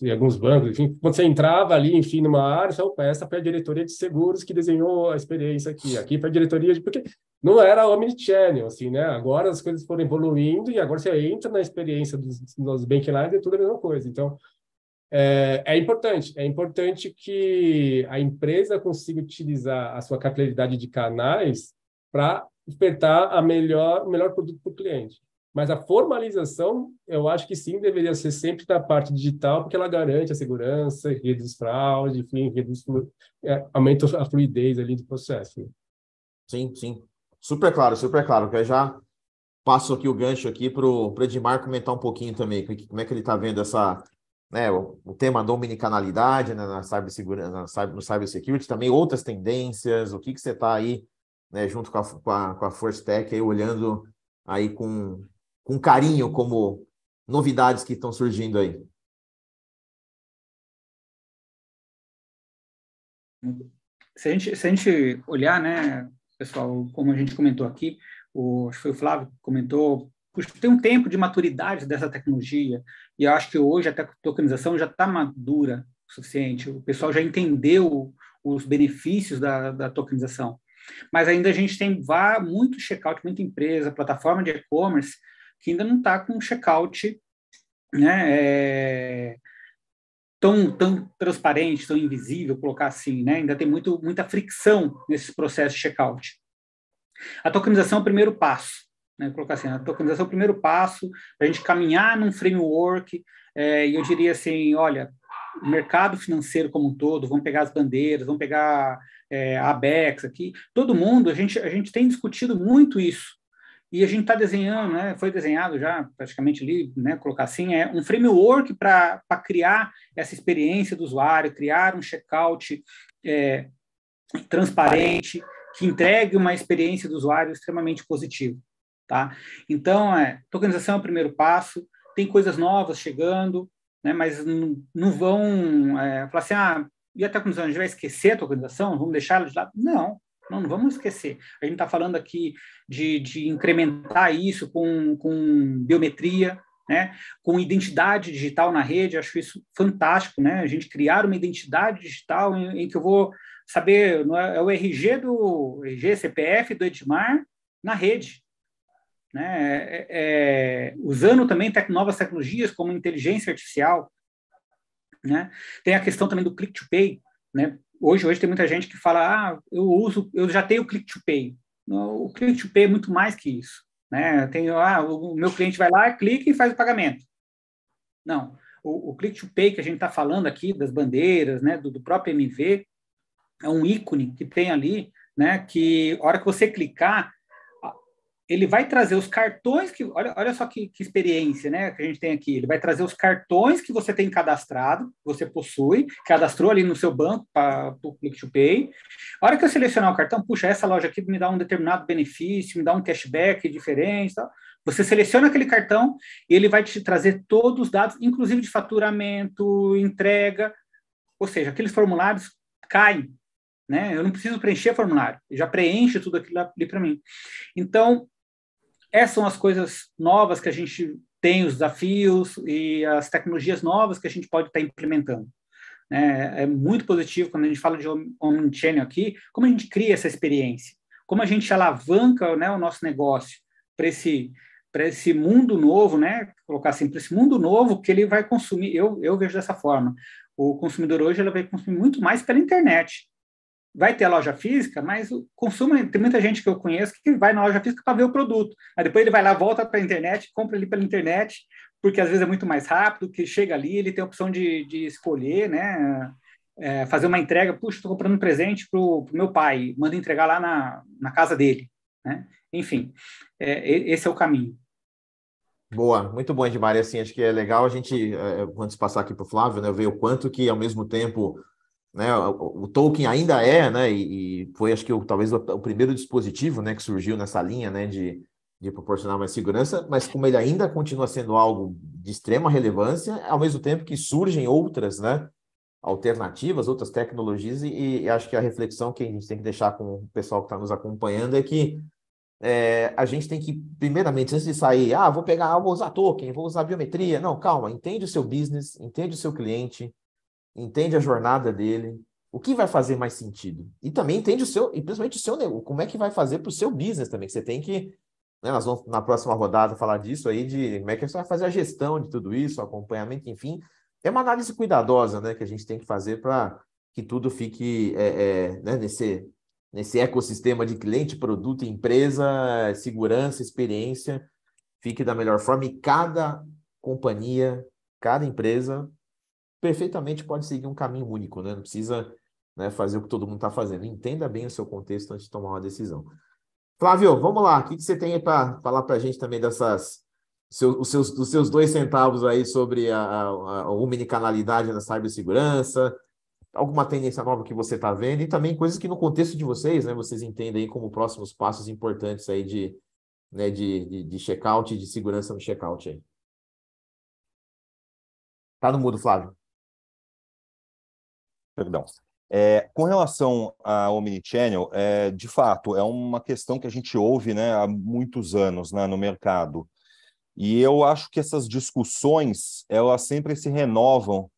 em, alguns bancos, enfim, quando você entrava ali, enfim, numa área, opa, essa foi a diretoria de seguros que desenhou a experiência aqui, aqui foi a diretoria de. Porque não era omnichannel, assim, né? Agora as coisas foram evoluindo e agora você entra na experiência dos, dos banklines e é tudo a mesma coisa. Então, é, é, importante, é importante que a empresa consiga utilizar a sua capilaridade de canais para ofertar a melhor, o melhor produto para o cliente. Mas a formalização, eu acho que sim, deveria ser sempre da parte digital, porque ela garante a segurança, reduz fraude, enfim, reduz, é, aumenta a fluidez ali do processo. Sim, sim. Super claro, super claro. Eu já passo aqui o gancho aqui para o Edmar comentar um pouquinho também, como é que ele está vendo essa, né, o, o tema dominicanalidade né, na cibersegurança, cyber, no cybersecurity, também outras tendências, o que, que você está aí, né, junto com a, com a, com a Force Tech, aí, olhando aí com, com carinho como novidades que estão surgindo aí. Se a, gente, se a gente olhar, né, pessoal, como a gente comentou aqui, o, acho que foi o Flávio que comentou, tem um tempo de maturidade dessa tecnologia, e eu acho que hoje a tokenização já está madura o suficiente, o pessoal já entendeu os benefícios da, da tokenização. Mas ainda a gente tem vá, muito checkout, muita empresa, plataforma de e-commerce, que ainda não está com checkout né, é, tão, tão transparente, tão invisível, colocar assim, né? Ainda tem muito, muita fricção nesses processos de checkout. A tokenização é o primeiro passo, né? Colocar assim, a tokenização é o primeiro passo para a gente caminhar num framework. É, e eu diria assim, olha, o mercado financeiro como um todo, vamos pegar as bandeiras, vamos pegar é, a ABEX aqui, todo mundo, a gente, a gente tem discutido muito isso, e a gente está desenhando, né, foi desenhado já praticamente ali, né, colocar assim, é um framework para criar essa experiência do usuário, criar um checkout é, transparente, que entregue uma experiência do usuário extremamente positiva. Tá? Então, é, tokenização é o primeiro passo, tem coisas novas chegando, né, mas não, vão é, falar assim, ah, e a tokenização, a gente vai esquecer a tokenização, vamos deixar ela de lado? Não, não, não vamos esquecer. A gente está falando aqui de, de incrementar isso com, com biometria, né? com identidade digital na rede, acho isso fantástico, né? A gente criar uma identidade digital em, em que eu vou saber, é, é, o RG do RG, CPF do Edmar na rede. Né? É, é, usando também tec novas tecnologias como inteligência artificial. Né? Tem a questão também do click to pay, né? hoje, hoje tem muita gente que fala, ah, eu uso, eu já tenho o Click to Pay. O Click to Pay é muito mais que isso, né? Tem, ah, o meu cliente vai lá, clica e faz o pagamento. Não, o, o Click to Pay que a gente está falando aqui das bandeiras, né, do, do, próprio MV, é um ícone que tem ali, né, que a hora que você clicar, ele vai trazer os cartões que. Olha, olha só que, que, experiência né, que a gente tem aqui. Ele vai trazer os cartões que você tem cadastrado, que você possui, cadastrou ali no seu banco para o Click to Pay. A hora que eu selecionar o cartão, puxa, essa loja aqui me dá um determinado benefício, me dá um cashback diferente. Tal. Você seleciona aquele cartão e ele vai te trazer todos os dados, inclusive de faturamento, entrega. Ou seja, aqueles formulários caem né? Eu não preciso preencher formulário, já preenche tudo aquilo ali para mim. Então, essas são as coisas novas que a gente tem, os desafios e as tecnologias novas que a gente pode estar tá implementando. É, é, muito positivo quando a gente fala de omnichannel aqui, como a gente cria essa experiência, como a gente alavanca né, o nosso negócio para esse para esse mundo novo, né? Colocar assim, para esse mundo novo que ele vai consumir. Eu, eu vejo dessa forma. O consumidor hoje ele vai consumir muito mais pela internet vai ter a loja física, mas o consumo, tem muita gente que eu conheço que vai na loja física para ver o produto. Aí depois ele vai lá, volta para a internet, compra ali pela internet, porque às vezes é muito mais rápido, que chega ali, ele tem a opção de, de escolher, né? É, fazer uma entrega, puxa, estou comprando um presente para o meu pai, manda entregar lá na, na casa dele. Né? Enfim, é, esse é o caminho. Boa, muito bom, Edmar. Assim, acho que é legal a gente, é, antes de passar aqui para o Flávio, né, ver o quanto que, ao mesmo tempo, né, o, o, Tolkien ainda é, né, e, e foi acho que o, talvez o, o, primeiro dispositivo, né, que surgiu nessa linha, né, de, de proporcionar mais segurança, mas como ele ainda continua sendo algo de extrema relevância, ao mesmo tempo que surgem outras, né, alternativas, outras tecnologias, e, e acho que a reflexão que a gente tem que deixar com o pessoal que está nos acompanhando é que é, a gente tem que, primeiramente, antes de sair, ah, vou pegar, ah, vou usar token, vou usar biometria. Não, calma, entende o seu business, entende o seu cliente, entende a jornada dele, o que vai fazer mais sentido. E também entende o seu, e principalmente o seu negócio, como é que vai fazer para o seu business também, que você tem que. Né, nós vamos na próxima rodada falar disso aí, de como é que você vai fazer a gestão de tudo isso, o acompanhamento, enfim. É uma análise cuidadosa né, que a gente tem que fazer para que tudo fique é, é, né, nesse, nesse ecossistema de cliente, produto, empresa, segurança, experiência, fique da melhor forma e cada companhia, cada empresa perfeitamente pode seguir um caminho único, né? Não precisa né, fazer o que todo mundo está fazendo. Entenda bem o seu contexto antes de tomar uma decisão. Flávio, vamos lá. O que, que você tem para falar para a gente também dessas seu, os seus, dos seus dois centavos aí sobre a, a, a omnicanalidade na cibersegurança, alguma tendência nova que você está vendo e também coisas que no contexto de vocês, né, vocês entendem como próximos passos importantes aí de, né, de, de, de checkout, de segurança no checkout aí. Tá no mudo, Flávio. Perdão. É, com relação ao omnichannel, é, de fato, é uma questão que a gente ouve né, há muitos anos né, no mercado. E eu acho que essas discussões elas sempre se renovam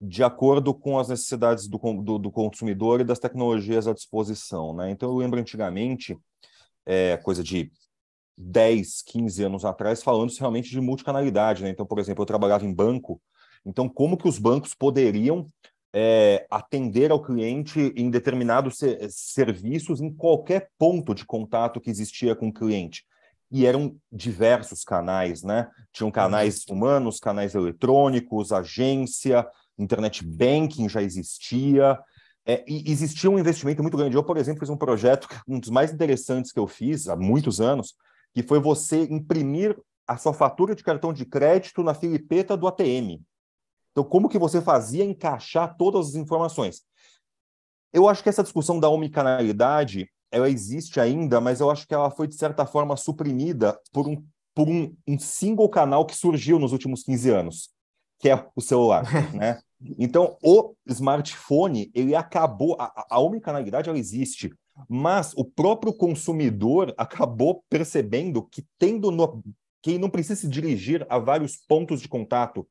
de acordo com as necessidades do, do, do consumidor e das tecnologias à disposição. Né? Então, eu lembro antigamente, é, coisa de 10, 15 anos atrás, falando realmente de multicanalidade. Né? Então, por exemplo, eu trabalhava em banco, então como que os bancos poderiam é, atender ao cliente em determinados ser, serviços, em qualquer ponto de contato que existia com o cliente. E eram diversos canais, né? Tinham uhum. canais humanos, canais eletrônicos, agência, internet banking já existia. É, e existia um investimento muito grande. Eu, por exemplo, fiz um projeto, um dos mais interessantes que eu fiz há muitos anos, que foi você imprimir a sua fatura de cartão de crédito na filipeta do ATM. Então, como que você fazia encaixar todas as informações? Eu acho que essa discussão da omicanalidade, ela existe ainda, mas eu acho que ela foi, de certa forma, suprimida por um, por um, um single canal que surgiu nos últimos 15 anos, que é o celular, né? Então, o smartphone, ele acabou, a, a ela existe, mas o próprio consumidor acabou percebendo que tendo no, que não precisa se dirigir a vários pontos de contato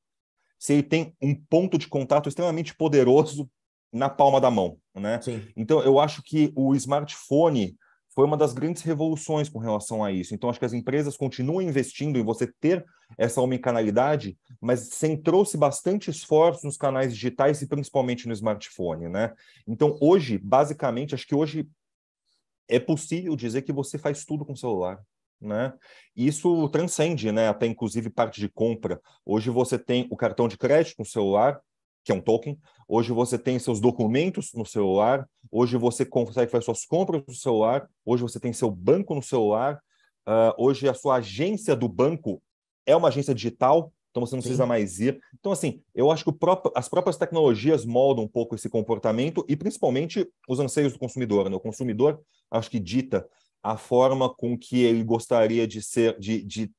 se ele tem um ponto de contato extremamente poderoso na palma da mão, né? Sim. Então eu acho que o smartphone foi uma das grandes revoluções com relação a isso. Então acho que as empresas continuam investindo em você ter essa omnicanalidade, mas centrou-se bastante esforço nos canais digitais e principalmente no smartphone, né? Então hoje, basicamente, acho que hoje é possível dizer que você faz tudo com celular né? Isso transcende, né? Até inclusive parte de compra. Hoje você tem o cartão de crédito no celular, que é um token. Hoje você tem seus documentos no celular. Hoje você consegue fazer suas compras no celular. Hoje você tem seu banco no celular. Uh, hoje a sua agência do banco é uma agência digital, então você não Sim. precisa mais ir. Então, assim, eu acho que próprio, as próprias tecnologias moldam um pouco esse comportamento e principalmente os anseios do consumidor. Né? O consumidor acho que dita a forma com que ele gostaria de ser, de, de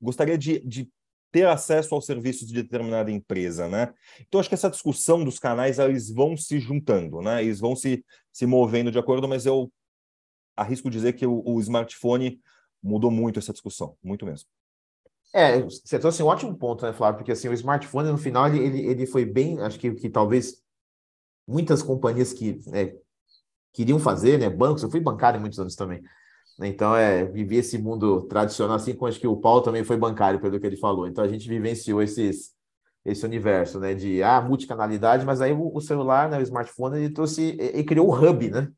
gostaria de, de ter acesso aos serviços de determinada empresa, né? Então acho que essa discussão dos canais eles vão se juntando, né? Eles vão se, se movendo de acordo, mas eu arrisco dizer que o, o smartphone mudou muito essa discussão, muito mesmo. É, você trouxe um ótimo ponto, né, Flávio? Porque assim, o smartphone no final ele, ele, foi bem, acho que, que talvez muitas companhias que né, queriam fazer, né? Bancos, eu fui bancário muitos anos também. Então, é, vivi esse mundo tradicional, assim como acho que o Paulo também foi bancário, pelo que ele falou. Então, a gente vivenciou esses, esse universo, né, de ah, multicanalidade, mas aí o, o celular, né, o smartphone, ele trouxe e criou o hub, né?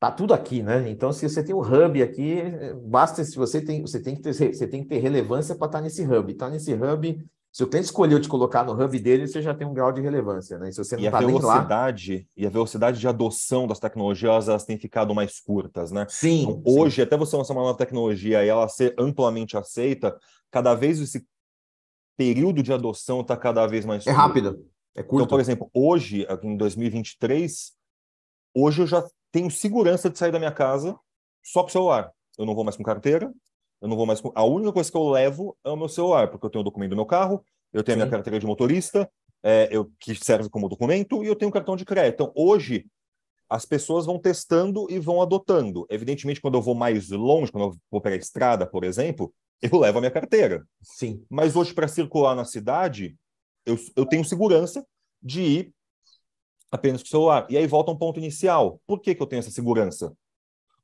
Tá tudo aqui, né? Então, se você tem um hub aqui, basta se você tem, você tem que ter, você tem que ter relevância para estar nesse hub. Estar tá nesse hub tá se o cliente escolheu te colocar no hub dele, você já tem um grau de relevância, né? E se você não e tá a velocidade lá... e a velocidade de adoção das tecnologias elas têm ficado mais curtas, né? Sim. Então, sim. hoje, até você lançar uma nova tecnologia e ela ser amplamente aceita, cada vez esse período de adoção está cada vez mais é curto. É rápido. É então, curto. Então, por exemplo, hoje, em 2023, hoje eu já tenho segurança de sair da minha casa só com o celular. Eu não vou mais com carteira, eu não vou mais. A única coisa que eu levo é o meu celular, porque eu tenho o documento do meu carro, eu tenho a minha carteira de motorista, é, eu, que serve como documento, e eu tenho o cartão de crédito. Então, hoje, as pessoas vão testando e vão adotando. Evidentemente, quando eu vou mais longe, quando eu vou para a estrada, por exemplo, eu levo a minha carteira. Sim. Mas hoje, para circular na cidade, eu, eu tenho segurança de ir apenas com o celular. E aí volta um ponto inicial. Por que, que eu tenho essa segurança?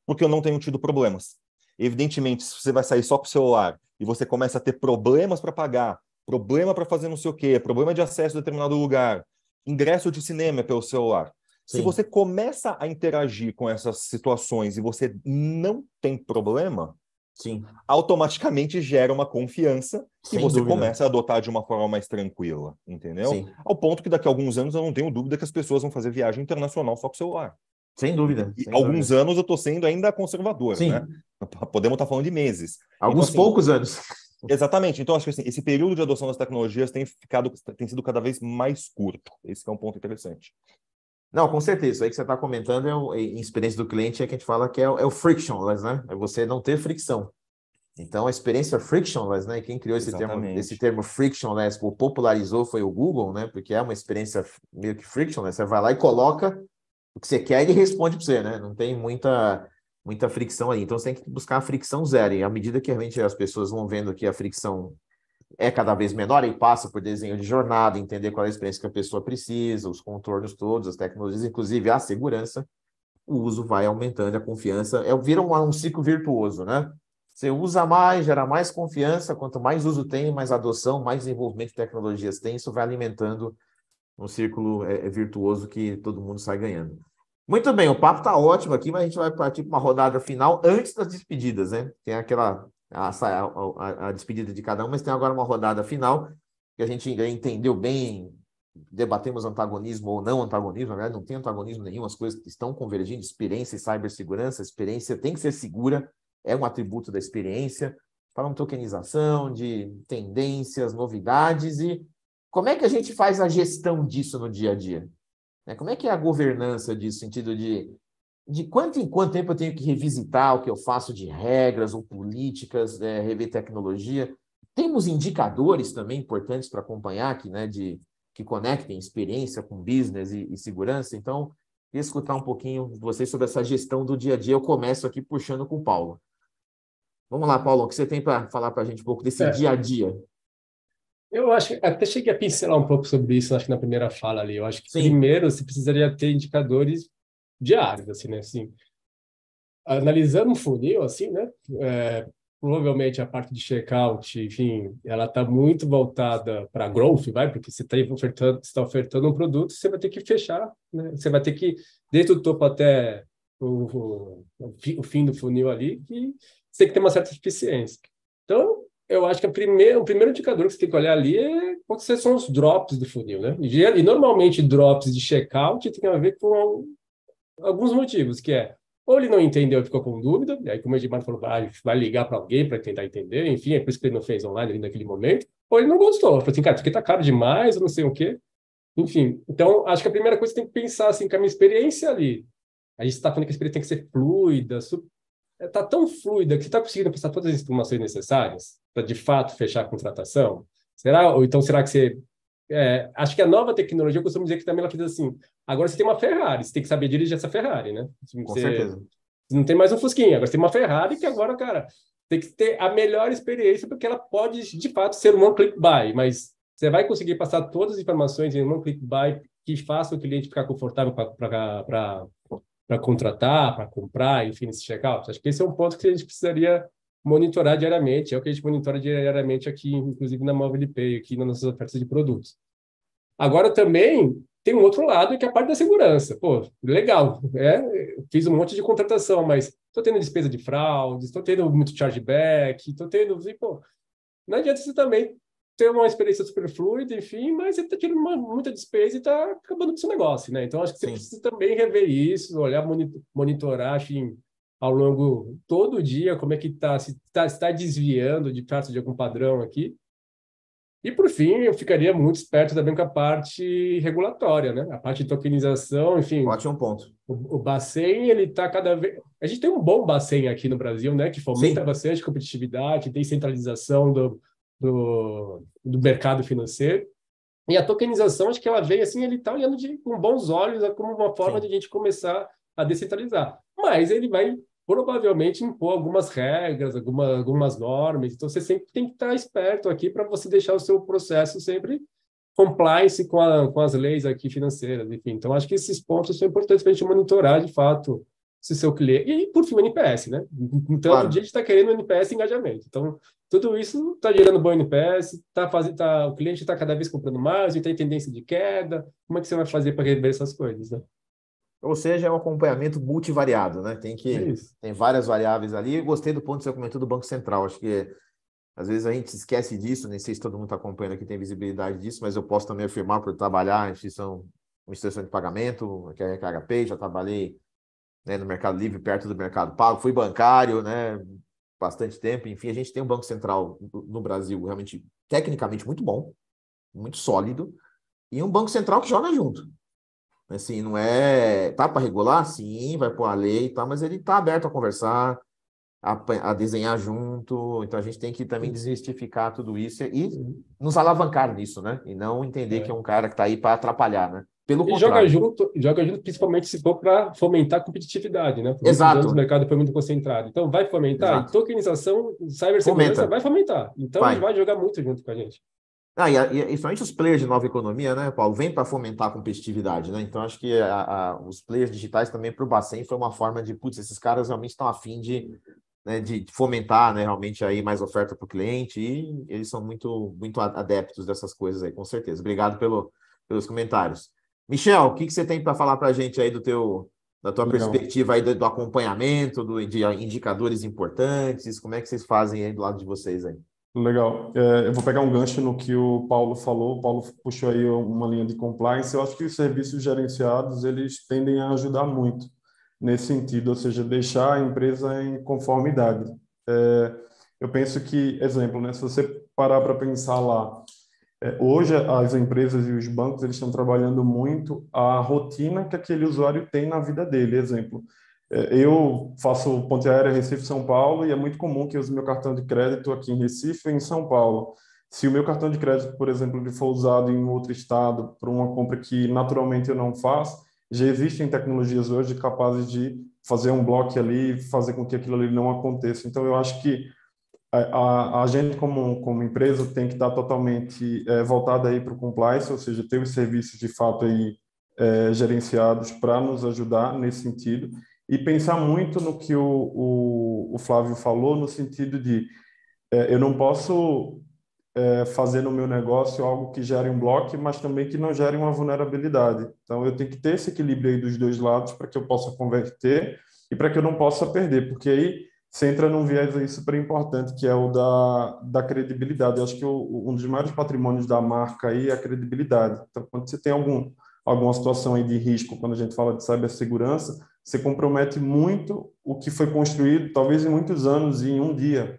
Porque eu não tenho tido problemas. Evidentemente, se você vai sair só com o celular e você começa a ter problemas para pagar, problema para fazer não sei o quê, problema de acesso a determinado lugar, ingresso de cinema é pelo celular. Sim. Se você começa a interagir com essas situações e você não tem problema, Sim. automaticamente gera uma confiança que e você dúvida. começa a adotar de uma forma mais tranquila, entendeu? Sim. Ao ponto que daqui a alguns anos eu não tenho dúvida que as pessoas vão fazer viagem internacional só com o celular. Sem dúvida. Sem alguns dúvida. anos eu estou sendo ainda conservador, Sim. né? Podemos estar tá falando de meses. Alguns então, assim, poucos anos. Exatamente. Então, acho que assim, esse período de adoção das tecnologias tem ficado, tem sido cada vez mais curto. Esse é um ponto interessante. Não, com certeza. Isso aí que você está comentando é o, é, em experiência do cliente é que a gente fala que é, o, é o frictionless, né? É você não ter fricção. Então, a experiência frictionless, né? Quem criou esse Exatamente. termo, esse termo frictionless, ou popularizou, foi o Google, né? Porque é uma experiência meio que frictionless. Você vai lá e coloca o que você quer e ele responde para você, né? Não tem muita muita fricção aí. Então você tem que buscar a fricção zero. E à medida que realmente as pessoas vão vendo que a fricção é cada vez menor e passa por desenho de jornada, entender qual é a experiência que a pessoa precisa, os contornos todos, as tecnologias, inclusive a segurança, o uso vai aumentando, a confiança é vira um, um ciclo virtuoso, né? Você usa mais, gera mais confiança, quanto mais uso tem, mais adoção, mais desenvolvimento de tecnologias tem, isso vai alimentando um círculo é, é virtuoso que todo mundo sai ganhando. Muito bem, o papo está ótimo aqui, mas a gente vai partir para uma rodada final antes das despedidas, né? Tem aquela a, a, a, despedida de cada um, mas tem agora uma rodada final que a gente entendeu bem, debatemos antagonismo ou não antagonismo, na verdade não tem antagonismo nenhum, as coisas estão convergindo, experiência e cibersegurança, experiência tem que ser segura, é um atributo da experiência, falamos tokenização, de tendências, novidades e como é que a gente faz a gestão disso no dia a dia? Né? Como é que é a governança disso, sentido de de quanto em quanto tempo eu tenho que revisitar o que eu faço de regras ou políticas, é, rever tecnologia? Temos indicadores também importantes para acompanhar aqui, né, de, que conectem experiência com business e, e segurança. Então, escutar um pouquinho de vocês sobre essa gestão do dia a dia. Eu começo aqui puxando com o Paulo. Vamos lá, Paulo, o que você tem para falar para a gente um pouco desse é, dia a dia? Eu acho até cheguei a pincelar um pouco sobre isso, acho que na primeira fala ali. Eu acho que Sim. primeiro você precisaria ter indicadores diários, assim, né? Assim, analisando o funil, assim, né? É, provavelmente a parte de checkout, enfim, ela está muito voltada para growth, vai, porque você está ofertando, está ofertando um produto, você vai ter que fechar, né? Você vai ter que desde o topo até o, o, o fim do funil ali, e você tem que ter uma certa eficiência. Então, eu acho que primeira, o primeiro indicador que você tem que olhar ali é quais são os drops do funil, né? E, e normalmente drops de checkout tem a ver com alguns motivos, que é ou ele não entendeu e ficou com dúvida, e aí como a Edmar falou, vai ligar para alguém para tentar entender, enfim, é por isso que ele não fez online ali naquele momento, ou ele não gostou, falou assim, cara, isso aqui tá caro demais, ou não sei o quê. Enfim, então acho que a primeira coisa que você tem que pensar, assim, com a minha experiência ali, a gente está falando que a experiência tem que ser fluida, super está é, tão fluida que você está conseguindo passar todas as informações necessárias para, de fato, fechar a contratação? Será? Ou então, será que você... É, acho que a nova tecnologia, eu costumo dizer que também ela fez assim, agora você tem uma Ferrari, você tem que saber dirigir essa Ferrari, né? Você, Com certeza. Não tem mais um Fusquinha, agora você tem uma Ferrari que agora, cara, tem que ter a melhor experiência, porque ela pode, de fato, ser um one-click buy, mas você vai conseguir passar todas as informações em um one-click buy que faça o cliente ficar confortável para para contratar, para comprar, enfim, esses checkouts. Acho que esse é um ponto que a gente precisaria monitorar diariamente, é o que a gente monitora diariamente aqui, inclusive na Mobile Pay, aqui nas nossas ofertas de produtos. Agora também tem um outro lado que é a parte da segurança. Pô, legal, é, fiz um monte de contratação, mas estou tendo despesa de fraude, estou tendo muito chargeback, estou tendo. E, pô, não adianta você também ter uma experiência super fluida, enfim, mas você está tirando uma, muita despesa e está acabando com o seu negócio, né? Então, acho que você Sim. precisa também rever isso, olhar, monitorar, enfim, ao longo todo dia, como é que está, se está tá desviando de fato de algum padrão aqui. E, por fim, eu ficaria muito esperto também com a parte regulatória, né? A parte de tokenização, enfim. Ótimo ponto. O, o Bacen, ele está cada vez... A gente tem um bom Bacen aqui no Brasil, né? Que fomenta Sim. bastante competitividade, tem centralização do do, do mercado financeiro. E a tokenização, acho que ela veio assim, ele está olhando de, com bons olhos como uma forma Sim. de a gente começar a descentralizar. Mas ele vai provavelmente impor algumas regras, alguma, algumas normas. Então, você sempre tem que estar esperto aqui para você deixar o seu processo sempre compliance com, a, com as leis aqui financeiras. Enfim, então, acho que esses pontos são importantes para a gente monitorar, de fato, se seu cliente. E, por fim, o NPS, né? Então, claro. dia a gente está querendo NPS engajamento. Então, tudo isso está gerando bom NPS, tá fazendo, tá, o cliente está cada vez comprando mais, tem tendência de queda. Como é que você vai fazer para rever essas coisas, né? Ou seja, é um acompanhamento multivariado, né? Tem que é tem várias variáveis ali. Gostei do ponto que você comentou do Banco Central. Acho que às vezes a gente esquece disso, nem sei se todo mundo está acompanhando aqui tem visibilidade disso, mas eu posso também afirmar por trabalhar em instituição, uma instituição de pagamento, que é a HP, já trabalhei né, no Mercado Livre, perto do Mercado Pago, fui bancário, né, bastante tempo. Enfim, a gente tem um Banco Central no Brasil realmente, tecnicamente, muito bom, muito sólido, e um Banco Central que joga junto. Assim, não é. Tá para regular? Sim, vai pôr a lei e tá, tal, mas ele tá aberto a conversar, a, a, desenhar junto. Então a gente tem que também desmistificar tudo isso e nos alavancar nisso, né? E não entender é. que é um cara que está aí para atrapalhar, né? Pelo e contrário. joga junto, joga junto principalmente se for para fomentar a competitividade, né? Porque Exato. O mercado foi é muito concentrado. Então, vai fomentar. Exato. E tokenização, cibersegurança, Fomenta. vai fomentar. Então, vai. vai jogar muito junto com a gente. Ah, e, e, somente os players de nova economia, né, Paulo, vem para fomentar a competitividade, né? Então, acho que a, a, os players digitais também para o Bacen foi uma forma de, putz, esses caras realmente estão afim de, né, de fomentar né, realmente aí mais oferta para o cliente e eles são muito, muito adeptos dessas coisas aí, com certeza. Obrigado pelo, pelos comentários. Michel, o que, que você tem para falar para a gente aí do teu, da tua perspectiva aí do, do, acompanhamento, do, de indicadores importantes? Como é que vocês fazem aí do lado de vocês aí? Legal. É, eu vou pegar um gancho no que o Paulo falou. O Paulo puxou aí uma linha de compliance. Eu acho que os serviços gerenciados eles tendem a ajudar muito nesse sentido, ou seja, deixar a empresa em conformidade. É, eu penso que, exemplo, né, se você parar para pensar lá é, hoje, as empresas e os bancos eles estão trabalhando muito a rotina que aquele usuário tem na vida dele. Exemplo, é, eu faço ponte aérea Recife-São Paulo e é muito comum que eu use meu cartão de crédito aqui em Recife e em São Paulo. Se o meu cartão de crédito, por exemplo, ele for usado em outro estado para uma compra que naturalmente eu não faço, já existem tecnologias hoje capazes de fazer um bloco ali e fazer com que aquilo ali não aconteça. Então, eu acho que a, a, gente como, como empresa tem que estar totalmente é, voltada aí para o compliance, ou seja, ter os serviços de fato aí é, gerenciados para nos ajudar nesse sentido e pensar muito no que o, o, o Flávio falou no sentido de é, eu não posso é, fazer no meu negócio algo que gere um bloco, mas também que não gere uma vulnerabilidade. Então eu tenho que ter esse equilíbrio aí dos dois lados para que eu possa converter e para que eu não possa perder, porque aí você entra num viés aí super importante, que é o da, da credibilidade. Eu acho que o, um dos maiores patrimônios da marca aí é a credibilidade. Então, quando você tem algum, alguma situação aí de risco, quando a gente fala de cibersegurança, você compromete muito o que foi construído, talvez em muitos anos, e em um dia,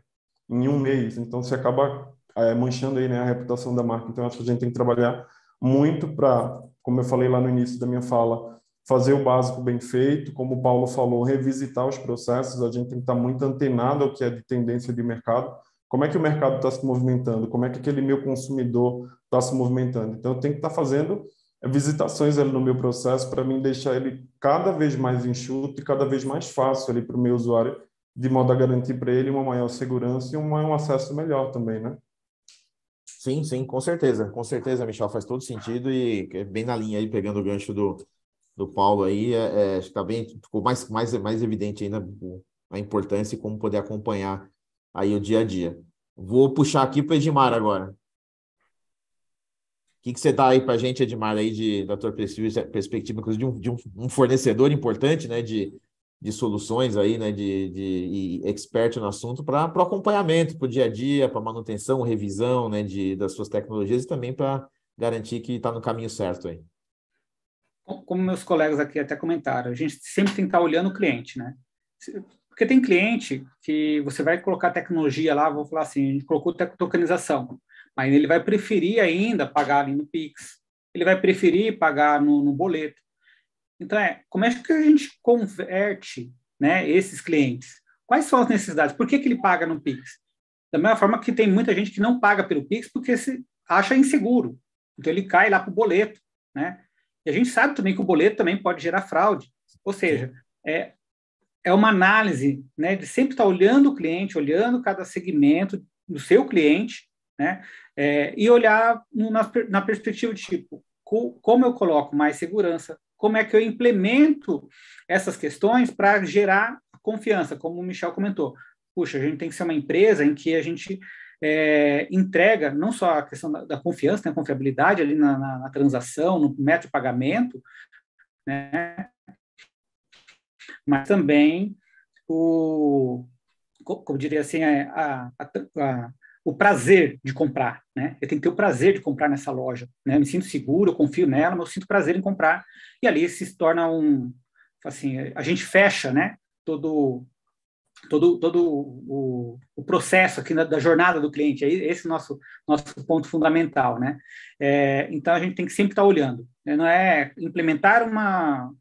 em um mês. Então, você acaba é, manchando aí né, a reputação da marca. Então, acho que a gente tem que trabalhar muito para, como eu falei lá no início da minha fala, fazer o básico bem feito, como o Paulo falou, revisitar os processos, a gente tem que estar muito antenado ao que é de tendência de mercado, como é que o mercado está se movimentando, como é que aquele meu consumidor está se movimentando. Então, eu tenho que estar fazendo visitações ali no meu processo para mim deixar ele cada vez mais enxuto e cada vez mais fácil ali para o meu usuário, de modo a garantir para ele uma maior segurança e um, um acesso melhor também, né? Sim, sim, com certeza, com certeza, Michel, faz todo sentido e é bem na linha aí, pegando o gancho do, do Paulo aí, é, é acho que tá bem, ficou mais, mais, mais evidente ainda a importância e como poder acompanhar aí o dia a dia. Vou puxar aqui para Edmar agora. O que, que você dá aí para a gente, Edmar, aí de, da tua perspectiva, inclusive de, um, de um, fornecedor importante né, de, de soluções aí, né, de, de, e expert no assunto para o acompanhamento, para o dia a dia, para manutenção, revisão né, de, das suas tecnologias e também para garantir que está no caminho certo aí como meus colegas aqui até comentaram, a gente sempre tem que estar olhando o cliente, né? Porque tem cliente que você vai colocar tecnologia lá, vou falar assim, a gente colocou tokenização, mas ele vai preferir ainda pagar ali no Pix, ele vai preferir pagar no, no boleto. Então, é, como é que a gente converte né, esses clientes? Quais são as necessidades? Por que, que ele paga no Pix? Da mesma forma que tem muita gente que não paga pelo Pix porque se acha inseguro. Então, ele cai lá para o boleto, né? E a gente sabe também que o boleto também pode gerar fraude. Ou seja, é, é uma análise né, de sempre estar tá olhando o cliente, olhando cada segmento do seu cliente, né, é, e olhar no, na, na, perspectiva de tipo, co, como eu coloco mais segurança, como é que eu implemento essas questões para gerar confiança, como o Michel comentou. Puxa, a gente tem que ser uma empresa em que a gente é, entrega não só a questão da, da confiança, né, confiabilidade ali na, na, na transação, no método de pagamento, né, mas também o, como diria assim, é, a, a, a, o prazer de comprar, né? Eu tenho que ter o prazer de comprar nessa loja, né? Eu me sinto seguro, eu confio nela, mas eu sinto prazer em comprar. E ali se torna um, assim, a gente fecha, né? Todo todo, todo o, o processo aqui na, da jornada do cliente, esse é o nosso, nosso ponto fundamental, né? É, então, a gente tem que sempre estar olhando, né? não é implementar uma,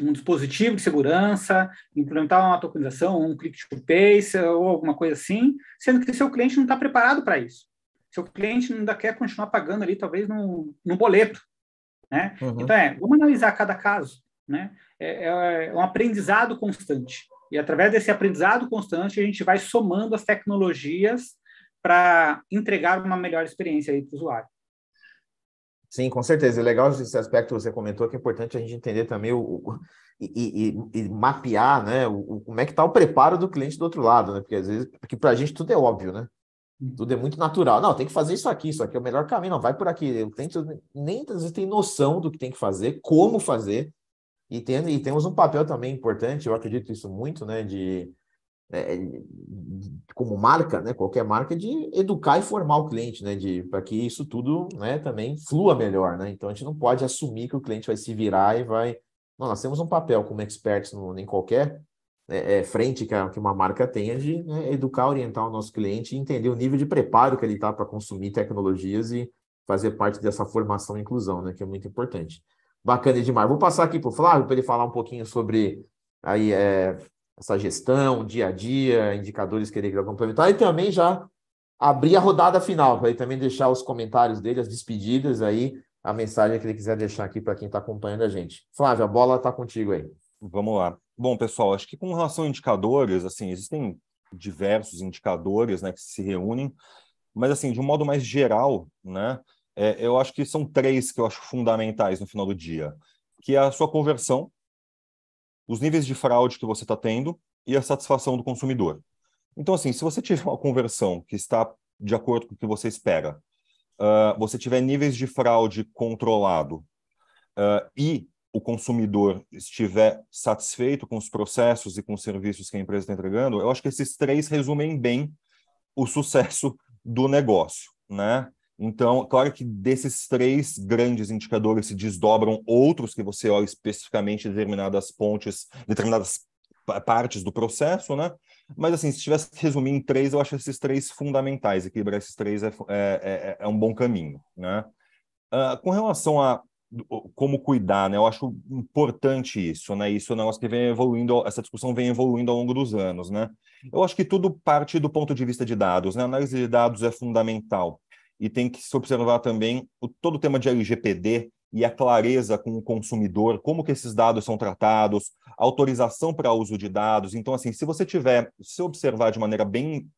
um dispositivo de segurança, implementar uma tokenização, um click to pay ou alguma coisa assim, sendo que seu cliente não está preparado para isso. Seu cliente ainda quer continuar pagando ali, talvez, no, no boleto, né? Uhum. Então, é, vamos analisar cada caso, né? É, é, é um aprendizado constante. E através desse aprendizado constante, a gente vai somando as tecnologias para entregar uma melhor experiência aí para o usuário. Sim, com certeza. É legal esse aspecto que você comentou, que é importante a gente entender também o, o e, e, e, mapear né, o, como é que está o preparo do cliente do outro lado, né? Porque às vezes, porque para a gente tudo é óbvio, né? Uhum. Tudo é muito natural. Não, tem que fazer isso aqui, isso aqui é o melhor caminho, não, vai por aqui. O cliente nem às vezes tem noção do que tem que fazer, como fazer, e, e temos um papel também importante, eu acredito isso muito, né, de, é, como marca, né, qualquer marca, de educar e formar o cliente, né, para que isso tudo né, também flua melhor. Né? Então a gente não pode assumir que o cliente vai se virar e vai. Não, nós temos um papel como experts no, em qualquer é, é, frente que, a, que, uma marca tenha de né, educar, orientar o nosso cliente e entender o nível de preparo que ele está para consumir tecnologias e fazer parte dessa formação e inclusão, né, que é muito importante. Bacana demais. Vou passar aqui para o Flávio para ele falar um pouquinho sobre aí, é, essa gestão, dia a dia, indicadores que ele quer complementar e também já abrir a rodada final, para ele também deixar os comentários dele, as despedidas aí, a mensagem que ele quiser deixar aqui para quem está acompanhando a gente. Flávio, a bola está contigo aí. Vamos lá. Bom, pessoal, acho que com relação a indicadores, assim, existem diversos indicadores né, que se reúnem, mas assim, de um modo mais geral, né, é, eu acho que são três que eu acho fundamentais no final do dia, que é a sua conversão, os níveis de fraude que você está tendo e a satisfação do consumidor. Então, assim, se você tiver uma conversão que está de acordo com o que você espera, uh, você tiver níveis de fraude controlado uh, e o consumidor estiver satisfeito com os processos e com os serviços que a empresa está entregando, eu acho que esses três resumem bem o sucesso do negócio, né? Então, claro que desses três grandes indicadores se desdobram outros que você olha especificamente determinadas pontes, determinadas partes do processo, né? Mas, assim, se tivesse que resumir em três, eu acho esses três fundamentais. Equilibrar esses três é, é, é, é, é um bom caminho, né? Uh, com relação a como cuidar, né? Eu acho importante isso, né? Isso é um negócio que vem evoluindo, essa discussão vem evoluindo ao longo dos anos, né? Eu acho que tudo parte do ponto de vista de dados, né? A análise de dados é fundamental e tem que se observar também o, todo o tema de LGPD e a clareza com o consumidor, como que esses dados são tratados, autorização para uso de dados. Então, assim, se você tiver, se observar de maneira bem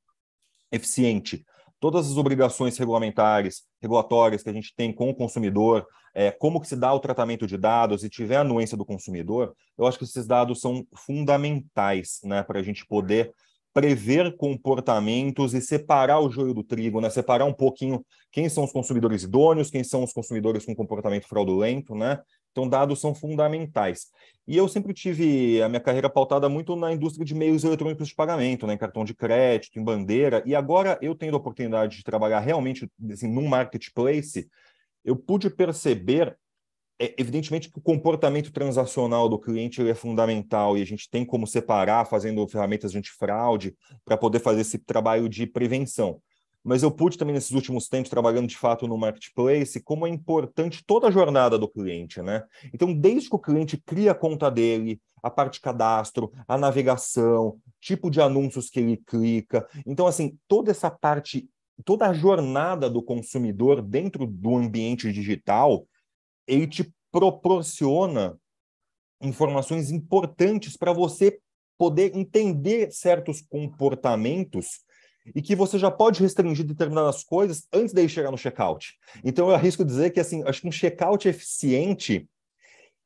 eficiente todas as obrigações regulamentares, regulatórias que a gente tem com o consumidor, é, como que se dá o tratamento de dados e tiver a anuência do consumidor, eu acho que esses dados são fundamentais né, para a gente poder prever comportamentos e separar o joio do trigo, né? Separar um pouquinho quem são os consumidores idôneos, quem são os consumidores com comportamento fraudulento, né? Então, dados são fundamentais. E eu sempre tive a minha carreira pautada muito na indústria de meios eletrônicos de pagamento, né? em cartão de crédito, em bandeira. E agora, eu tendo a oportunidade de trabalhar realmente assim, num marketplace, eu pude perceber é, evidentemente que o comportamento transacional do cliente é fundamental e a gente tem como separar fazendo ferramentas de antifraude para poder fazer esse trabalho de prevenção. Mas eu pude também nesses últimos tempos trabalhando de fato no marketplace como é importante toda a jornada do cliente, né? Então, desde que o cliente cria a conta dele, a parte de cadastro, a navegação, tipo de anúncios que ele clica. Então, assim, toda essa parte, toda a jornada do consumidor dentro do ambiente digital, ele te proporciona informações importantes para você poder entender certos comportamentos e que você já pode restringir determinadas coisas antes de chegar no checkout. Então eu arrisco dizer que assim, acho que um checkout eficiente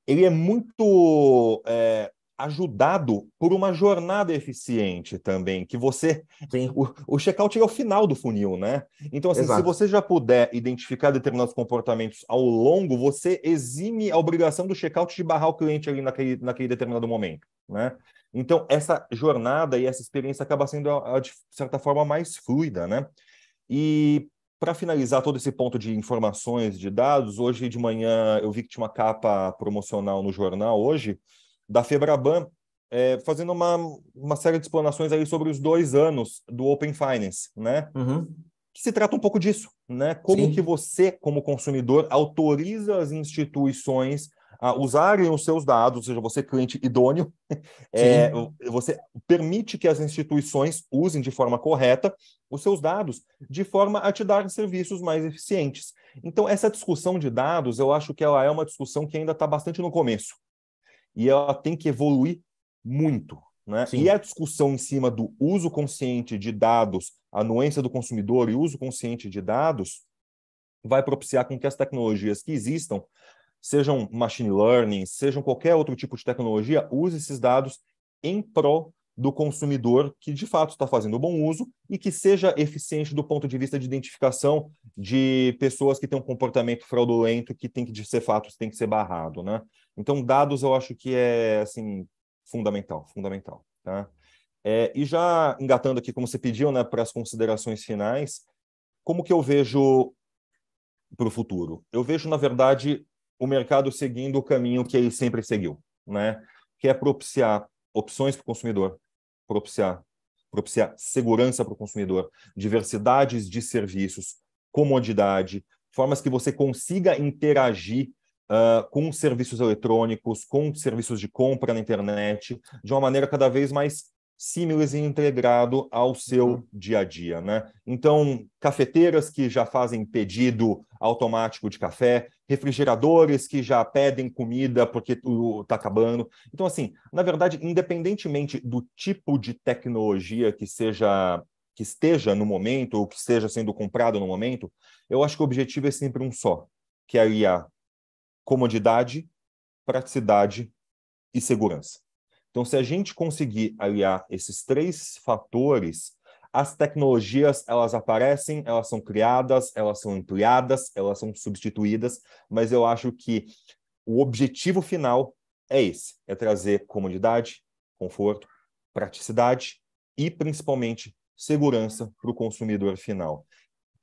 ele é muito é, ajudado por uma jornada eficiente também, que você Sim. o, o checkout é o final do funil, né? Então assim, Exato. se você já puder identificar determinados comportamentos ao longo, você exime a obrigação do checkout de barrar o cliente ali naquele, naquele determinado momento, né? Então essa jornada e essa experiência acaba sendo a, ah, a, ah, de certa forma mais fluida, né? E para finalizar todo esse ponto de informações, de dados, hoje de manhã eu vi que tinha uma capa promocional no jornal hoje da Febraban, é, fazendo uma, uma série de explanações aí sobre os dois anos do Open Finance, né? Uhum. Que se trata um pouco disso, né? Como Sim. que você, como consumidor, autoriza as instituições a usarem os seus dados, ou seja, você é cliente idôneo, é, você permite que as instituições usem de forma correta os seus dados, de forma a te dar serviços mais eficientes. Então, essa discussão de dados, eu acho que ela é uma discussão que ainda está bastante no começo e ela tem que evoluir muito. Né? E a discussão em cima do uso consciente de dados, a anuência do consumidor e uso consciente de dados, vai propiciar com que as tecnologias que existam, sejam machine learning, sejam qualquer outro tipo de tecnologia, use esses dados em prol do consumidor que de fato está fazendo bom uso e que seja eficiente do ponto de vista de identificação de pessoas que têm um comportamento fraudulento que tem que ser fato, tem que ser barrado, né? Então dados eu acho que é assim fundamental, fundamental, tá? É, e já engatando aqui como você pediu, né, para as considerações finais, como que eu vejo para o futuro? Eu vejo na verdade o mercado seguindo o caminho que ele sempre seguiu, né? Que é propiciar opções para o consumidor, propiciar, propiciar segurança para o consumidor, diversidades de serviços, comodidade, formas que você consiga interagir uh, com serviços eletrônicos, com serviços de compra na internet, de uma maneira cada vez mais simples e integrado ao seu uhum. dia a dia, né? Então, cafeteiras que já fazem pedido automático de café, refrigeradores que já pedem comida porque tudo está acabando. Então, assim, na verdade, independentemente do tipo de tecnologia que seja que esteja no momento ou que esteja sendo comprado no momento, eu acho que o objetivo é sempre um só, que é comodidade, praticidade e segurança. Então, se a gente conseguir aliar esses três fatores, as tecnologias elas aparecem, elas são criadas, elas são ampliadas, elas são substituídas, mas eu acho que o objetivo final é esse: é trazer comodidade, conforto, praticidade e principalmente segurança para o consumidor final.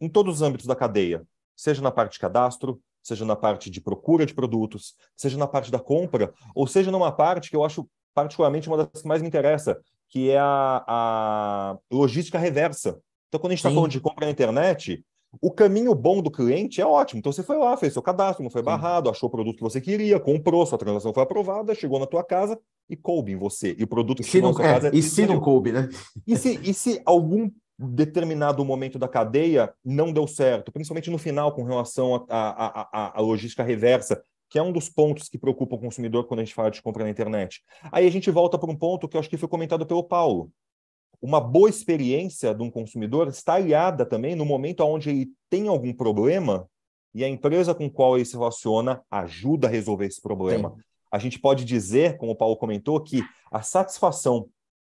Em todos os âmbitos da cadeia, seja na parte de cadastro, seja na parte de procura de produtos, seja na parte da compra, ou seja numa parte que eu acho particularmente uma das que mais me interessa, que é a, a logística reversa. Então, quando a gente está falando de compra na internet, o caminho bom do cliente é ótimo. Então, você foi lá, fez seu cadastro, não foi barrado, Sim. achou o produto que você queria, comprou, sua transação foi aprovada, chegou na tua casa e coube em você. E o produto que chegou não, na sua é, casa... É e se não coube, né? E se, e se algum determinado momento da cadeia não deu certo, principalmente no final com relação à logística reversa, que é um dos pontos que preocupa o consumidor quando a gente fala de compra na internet. Aí a gente volta para um ponto que eu acho que foi comentado pelo Paulo. Uma boa experiência de um consumidor está aliada também no momento onde ele tem algum problema e a empresa com qual ele se relaciona ajuda a resolver esse problema. Sim. A gente pode dizer, como o Paulo comentou, que a satisfação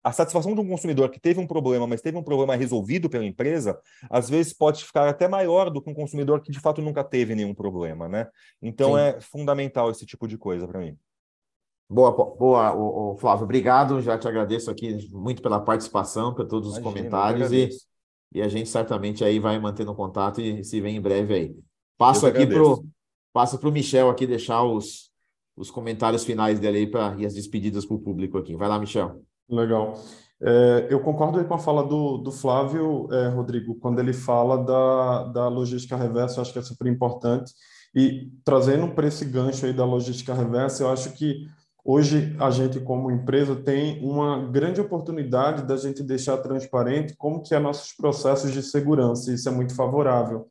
a satisfação de um consumidor que teve um problema, mas teve um problema resolvido pela empresa, às vezes pode ficar até maior do que um consumidor que de fato nunca teve nenhum problema, né? Então Sim. é fundamental esse tipo de coisa para mim. Boa, boa, o, o, Flávio, obrigado. Já te agradeço aqui muito pela participação, por todos os Imagina, comentários e, e a gente certamente aí vai mantendo contato e se vê em breve aí. Passo aqui pro passo pro Michel aqui deixar os os comentários finais dele aí pra, e as despedidas para o público aqui. Vai lá, Michel. Legal. É, eu concordo com a fala do, do Flávio, é, Rodrigo, quando ele fala da, da logística reversa, eu acho que é super importante. E trazendo para esse gancho aí da logística reversa, eu acho que hoje a gente, como empresa, tem uma grande oportunidade da gente deixar transparente como que é nossos processos de segurança. Isso é muito favorável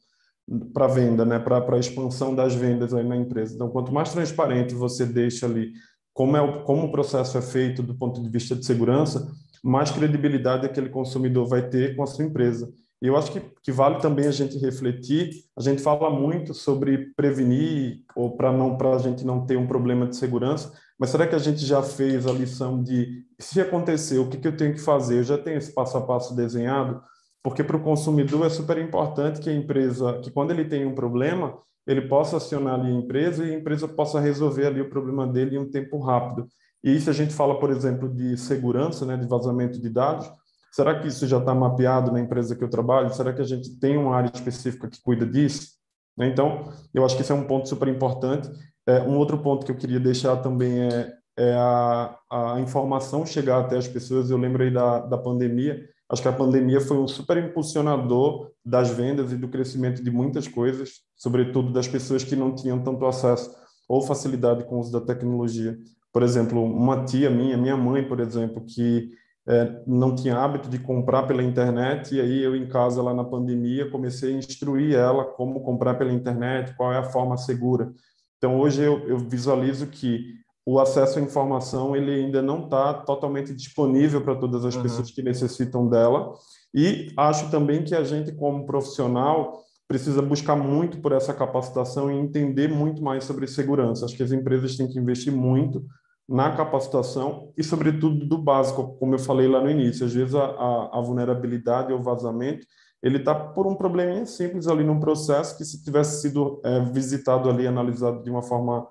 para venda, né? para a expansão das vendas aí na empresa. Então, quanto mais transparente você deixa ali como, é o, como o processo é feito do ponto de vista de segurança, mais credibilidade aquele consumidor vai ter com a sua empresa. E eu acho que, que vale também a gente refletir. A gente fala muito sobre prevenir ou para não para a gente não ter um problema de segurança, mas será que a gente já fez a lição de se acontecer, o que, que eu tenho que fazer? Eu já tenho esse passo a passo desenhado? Porque para o consumidor é super importante que a empresa, que quando ele tem um problema, ele possa acionar ali a empresa e a empresa possa resolver ali o problema dele em um tempo rápido. E se a gente fala, por exemplo, de segurança, né, de vazamento de dados, será que isso já está mapeado na empresa que eu trabalho? Será que a gente tem uma área específica que cuida disso? Né, então, eu acho que esse é um ponto super importante. É, um outro ponto que eu queria deixar também é, é a, a, informação chegar até as pessoas. Eu lembro aí da, da pandemia, Acho que a pandemia foi um super impulsionador das vendas e do crescimento de muitas coisas, sobretudo das pessoas que não tinham tanto acesso ou facilidade com o uso da tecnologia. Por exemplo, uma tia minha, minha mãe, por exemplo, que é, não tinha hábito de comprar pela internet, e aí eu em casa, lá na pandemia, comecei a instruir ela como comprar pela internet, qual é a forma segura. Então, hoje eu, eu visualizo que o acesso à informação ele ainda não está totalmente disponível para todas as uhum. pessoas que necessitam dela. E acho também que a gente, como profissional, precisa buscar muito por essa capacitação e entender muito mais sobre segurança. Acho que as empresas têm que investir muito na capacitação e, sobretudo, do básico, como eu falei lá no início. Às vezes, a, a, a vulnerabilidade ou vazamento ele está por um probleminha simples ali num processo que, se tivesse sido é, visitado ali, analisado de uma forma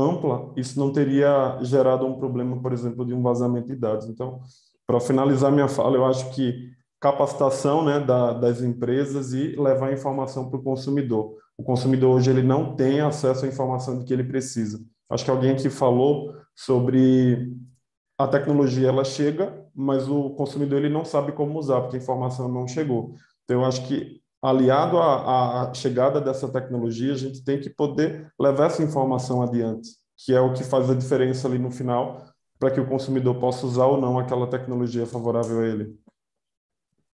ampla, isso não teria gerado um problema, por exemplo, de um vazamento de dados. Então, para finalizar minha fala, eu acho que capacitação né, da, das empresas e levar informação para o consumidor. O consumidor hoje ele não tem acesso à informação de que ele precisa. Acho que alguém aqui falou sobre a tecnologia ela chega, mas o consumidor ele não sabe como usar porque a informação não chegou. Então eu acho que aliado à, à, chegada dessa tecnologia, a gente tem que poder levar essa informação adiante, que é o que faz a diferença ali no final, para que o consumidor possa usar ou não aquela tecnologia favorável a ele.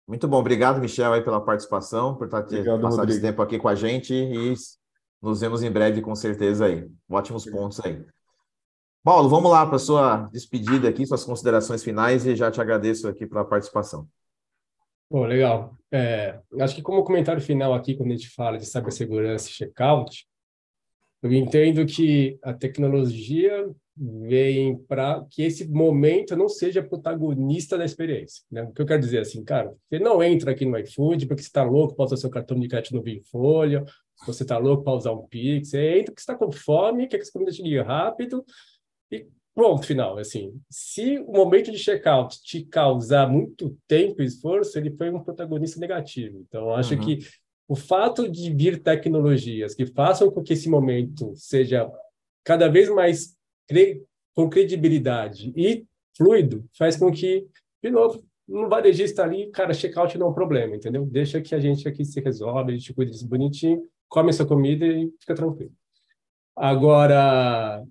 Muito bom, obrigado, Michel, aí pela participação, por estar aqui obrigado, Rodrigo. esse tempo aqui com a gente e nos vemos em breve, com certeza, aí. Ótimos pontos aí. Paulo, vamos lá para a sua despedida aqui, suas considerações finais e já te agradeço aqui pela participação. Bom, legal. É, acho que como comentário final aqui, quando a gente fala de cibersegurança e checkout, eu entendo que a tecnologia vem para que esse momento não seja protagonista da experiência. Né? O que eu quero dizer é assim, cara, você não entra aqui no iFood porque você está louco para usar seu cartão de crédito no em folha, você está louco para usar um Pix, você entra porque está com fome, quer que você comida chegue rápido, e pronto, final. Assim, se o momento de check-out te causar muito tempo e esforço, ele foi um protagonista negativo. Então, acho uhum. que o fato de vir tecnologias que façam com que esse momento seja cada vez mais cre com credibilidade e fluido, faz com que, de novo, no varejista ali, cara, check-out não é um problema, entendeu? Deixa que a gente aqui se resolve, a gente cuida disso bonitinho, come sua comida e fica tranquilo. Agora,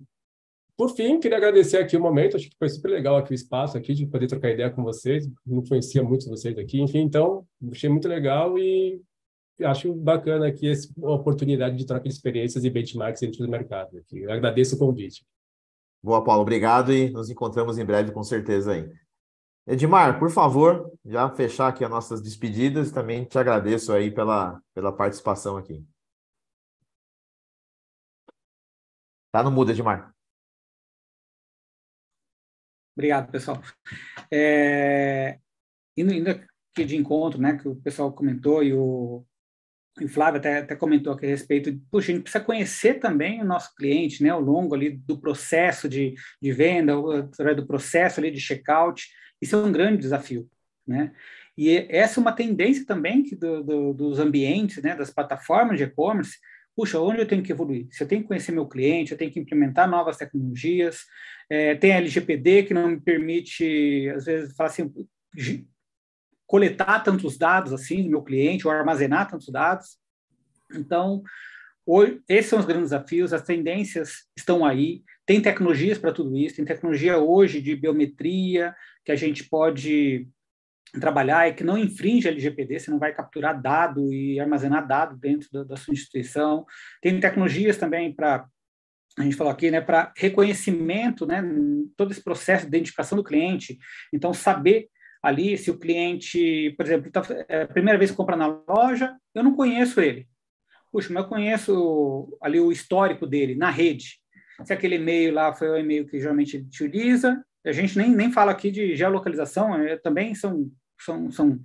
por fim, queria agradecer aqui o momento, acho que foi super legal aqui o espaço aqui de poder trocar ideia com vocês, não conhecia muito vocês aqui, enfim, então, achei muito legal e acho bacana aqui essa oportunidade de troca de experiências e benchmarks dentro do mercado. Aqui. agradeço o convite. Boa, Paulo, obrigado e nos encontramos em breve com certeza aí. Edmar, por favor, já fechar aqui as nossas despedidas e também te agradeço aí pela, pela participação aqui. Tá no mudo, Edmar. Obrigado, pessoal. É, indo, indo aqui de encontro, né, que o pessoal comentou e o, e o Flávio até, até comentou aqui a respeito, puxa, a gente precisa conhecer também o nosso cliente, né, ao longo ali do processo de, de venda, através do processo ali de checkout, isso é um grande desafio, né? E essa é uma tendência também que do, do, dos ambientes, né, das plataformas de e-commerce, puxa, onde eu tenho que evoluir? Se eu tenho que conhecer meu cliente, eu tenho que implementar novas tecnologias, é, tem a LGPD que não me permite, às vezes, falar assim, coletar tantos dados assim do meu cliente, ou armazenar tantos dados. Então, hoje, esses são os grandes desafios, as tendências estão aí, tem tecnologias para tudo isso, tem tecnologia hoje de biometria, que a gente pode trabalhar e que não infringe a LGPD, você não vai capturar dado e armazenar dado dentro da, da sua instituição. Tem tecnologias também para a gente falou aqui, né, para reconhecimento, né, todo esse processo de identificação do cliente. Então, saber ali se o cliente, por exemplo, tá, é a primeira vez que compra na loja, eu não conheço ele. Puxa, mas eu conheço ali o histórico dele na rede. Se aquele e-mail lá foi o e-mail que geralmente ele utiliza, a gente nem, nem fala aqui de geolocalização, é, também são são, são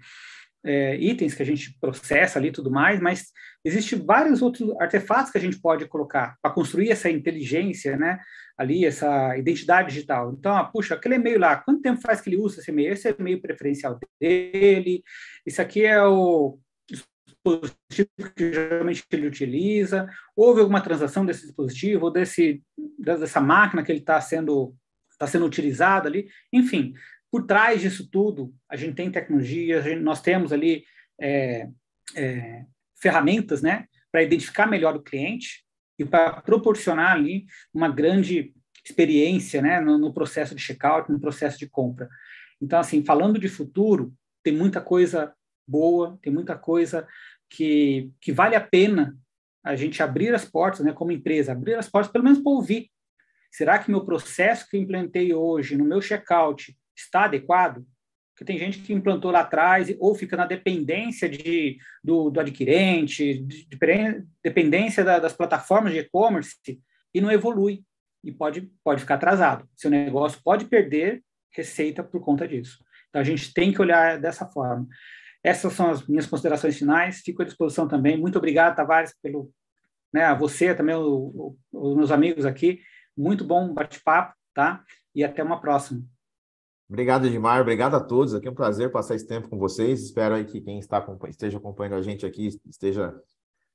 é, itens que a gente processa ali e tudo mais, mas existe vários outros artefatos que a gente pode colocar para construir essa inteligência, né? Ali, essa identidade digital. Então, ah, puxa, aquele e-mail lá, quanto tempo faz que ele usa esse e-mail? Esse é o e-mail preferencial dele, isso aqui é o dispositivo que geralmente ele utiliza, houve alguma transação desse dispositivo, ou desse, dessa máquina que ele está sendo, tá sendo utilizado ali, enfim, por trás disso tudo, a gente tem tecnologia, gente, nós temos ali é, é, ferramentas né, para identificar melhor o cliente e para proporcionar ali uma grande experiência né, no, no processo de checkout, no processo de compra. Então, assim, falando de futuro, tem muita coisa boa, tem muita coisa que, que vale a pena a gente abrir as portas, né, como empresa, abrir as portas pelo menos para ouvir. Será que meu processo que eu implementei hoje no meu checkout está adequado? Porque tem gente que implantou lá atrás ou fica na dependência de, do, do adquirente, de, de, dependência da, das plataformas de e-commerce e não evolui e pode, pode ficar atrasado. Seu negócio pode perder receita por conta disso. Então, a gente tem que olhar dessa forma. Essas são as minhas considerações finais. Fico à disposição também. Muito obrigado, Tavares, pelo né, a você também, o, o, os meus amigos aqui. Muito bom bate-papo, tá? E até uma próxima. Obrigado, Edmar. Obrigado a todos. Aqui é um prazer passar esse tempo com vocês. Espero aí que quem está, esteja acompanhando a gente aqui esteja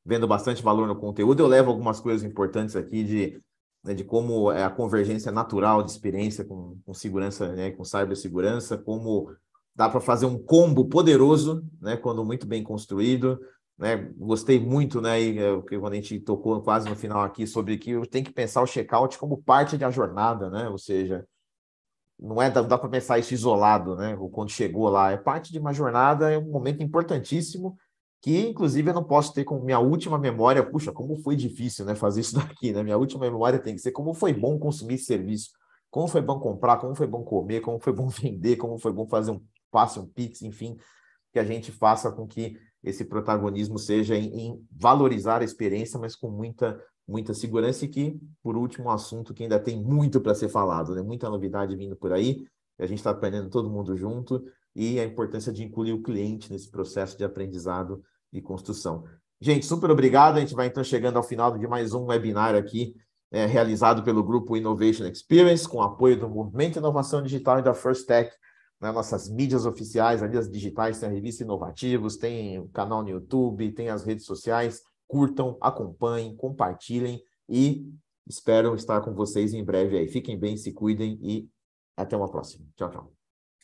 vendo bastante valor no conteúdo. Eu levo algumas coisas importantes aqui de, né, de como é a convergência natural de experiência com, com segurança, né, com cibersegurança, como dá para fazer um combo poderoso, né, quando muito bem construído. Né? Gostei muito, né, e, é, quando a gente tocou quase no final aqui sobre que tem que pensar o checkout como parte da jornada, né? Ou seja, não é dá, para pensar isso isolado, né? Ou quando chegou lá, é parte de uma jornada, é um momento importantíssimo que, inclusive, eu não posso ter como minha última memória. Puxa, como foi difícil, né? Fazer isso daqui, né? Minha última memória tem que ser como foi bom consumir esse serviço, como foi bom comprar, como foi bom comer, como foi bom vender, como foi bom fazer um passe, um pix, enfim, que a gente faça com que esse protagonismo seja em, em valorizar a experiência, mas com muita muita segurança e que, por último, um assunto que ainda tem muito para ser falado, né? muita novidade vindo por aí, a gente está aprendendo todo mundo junto e a importância de incluir o cliente nesse processo de aprendizado e construção. Gente, super obrigado. A gente vai então chegando ao final de mais um webinar aqui, é, realizado pelo grupo Innovation Experience, com apoio do Movimento Inovação Digital e da First Tech. Né, nossas mídias oficiais, ali as digitais, tem a revista Inovativos, tem o canal no YouTube, tem as redes sociais curtam, acompanhem, compartilhem e espero estar com vocês em breve aí. Fiquem bem, se cuidem e até uma próxima. Tchau, tchau.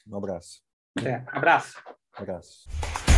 Um abraço. É, abraço. Um abraço.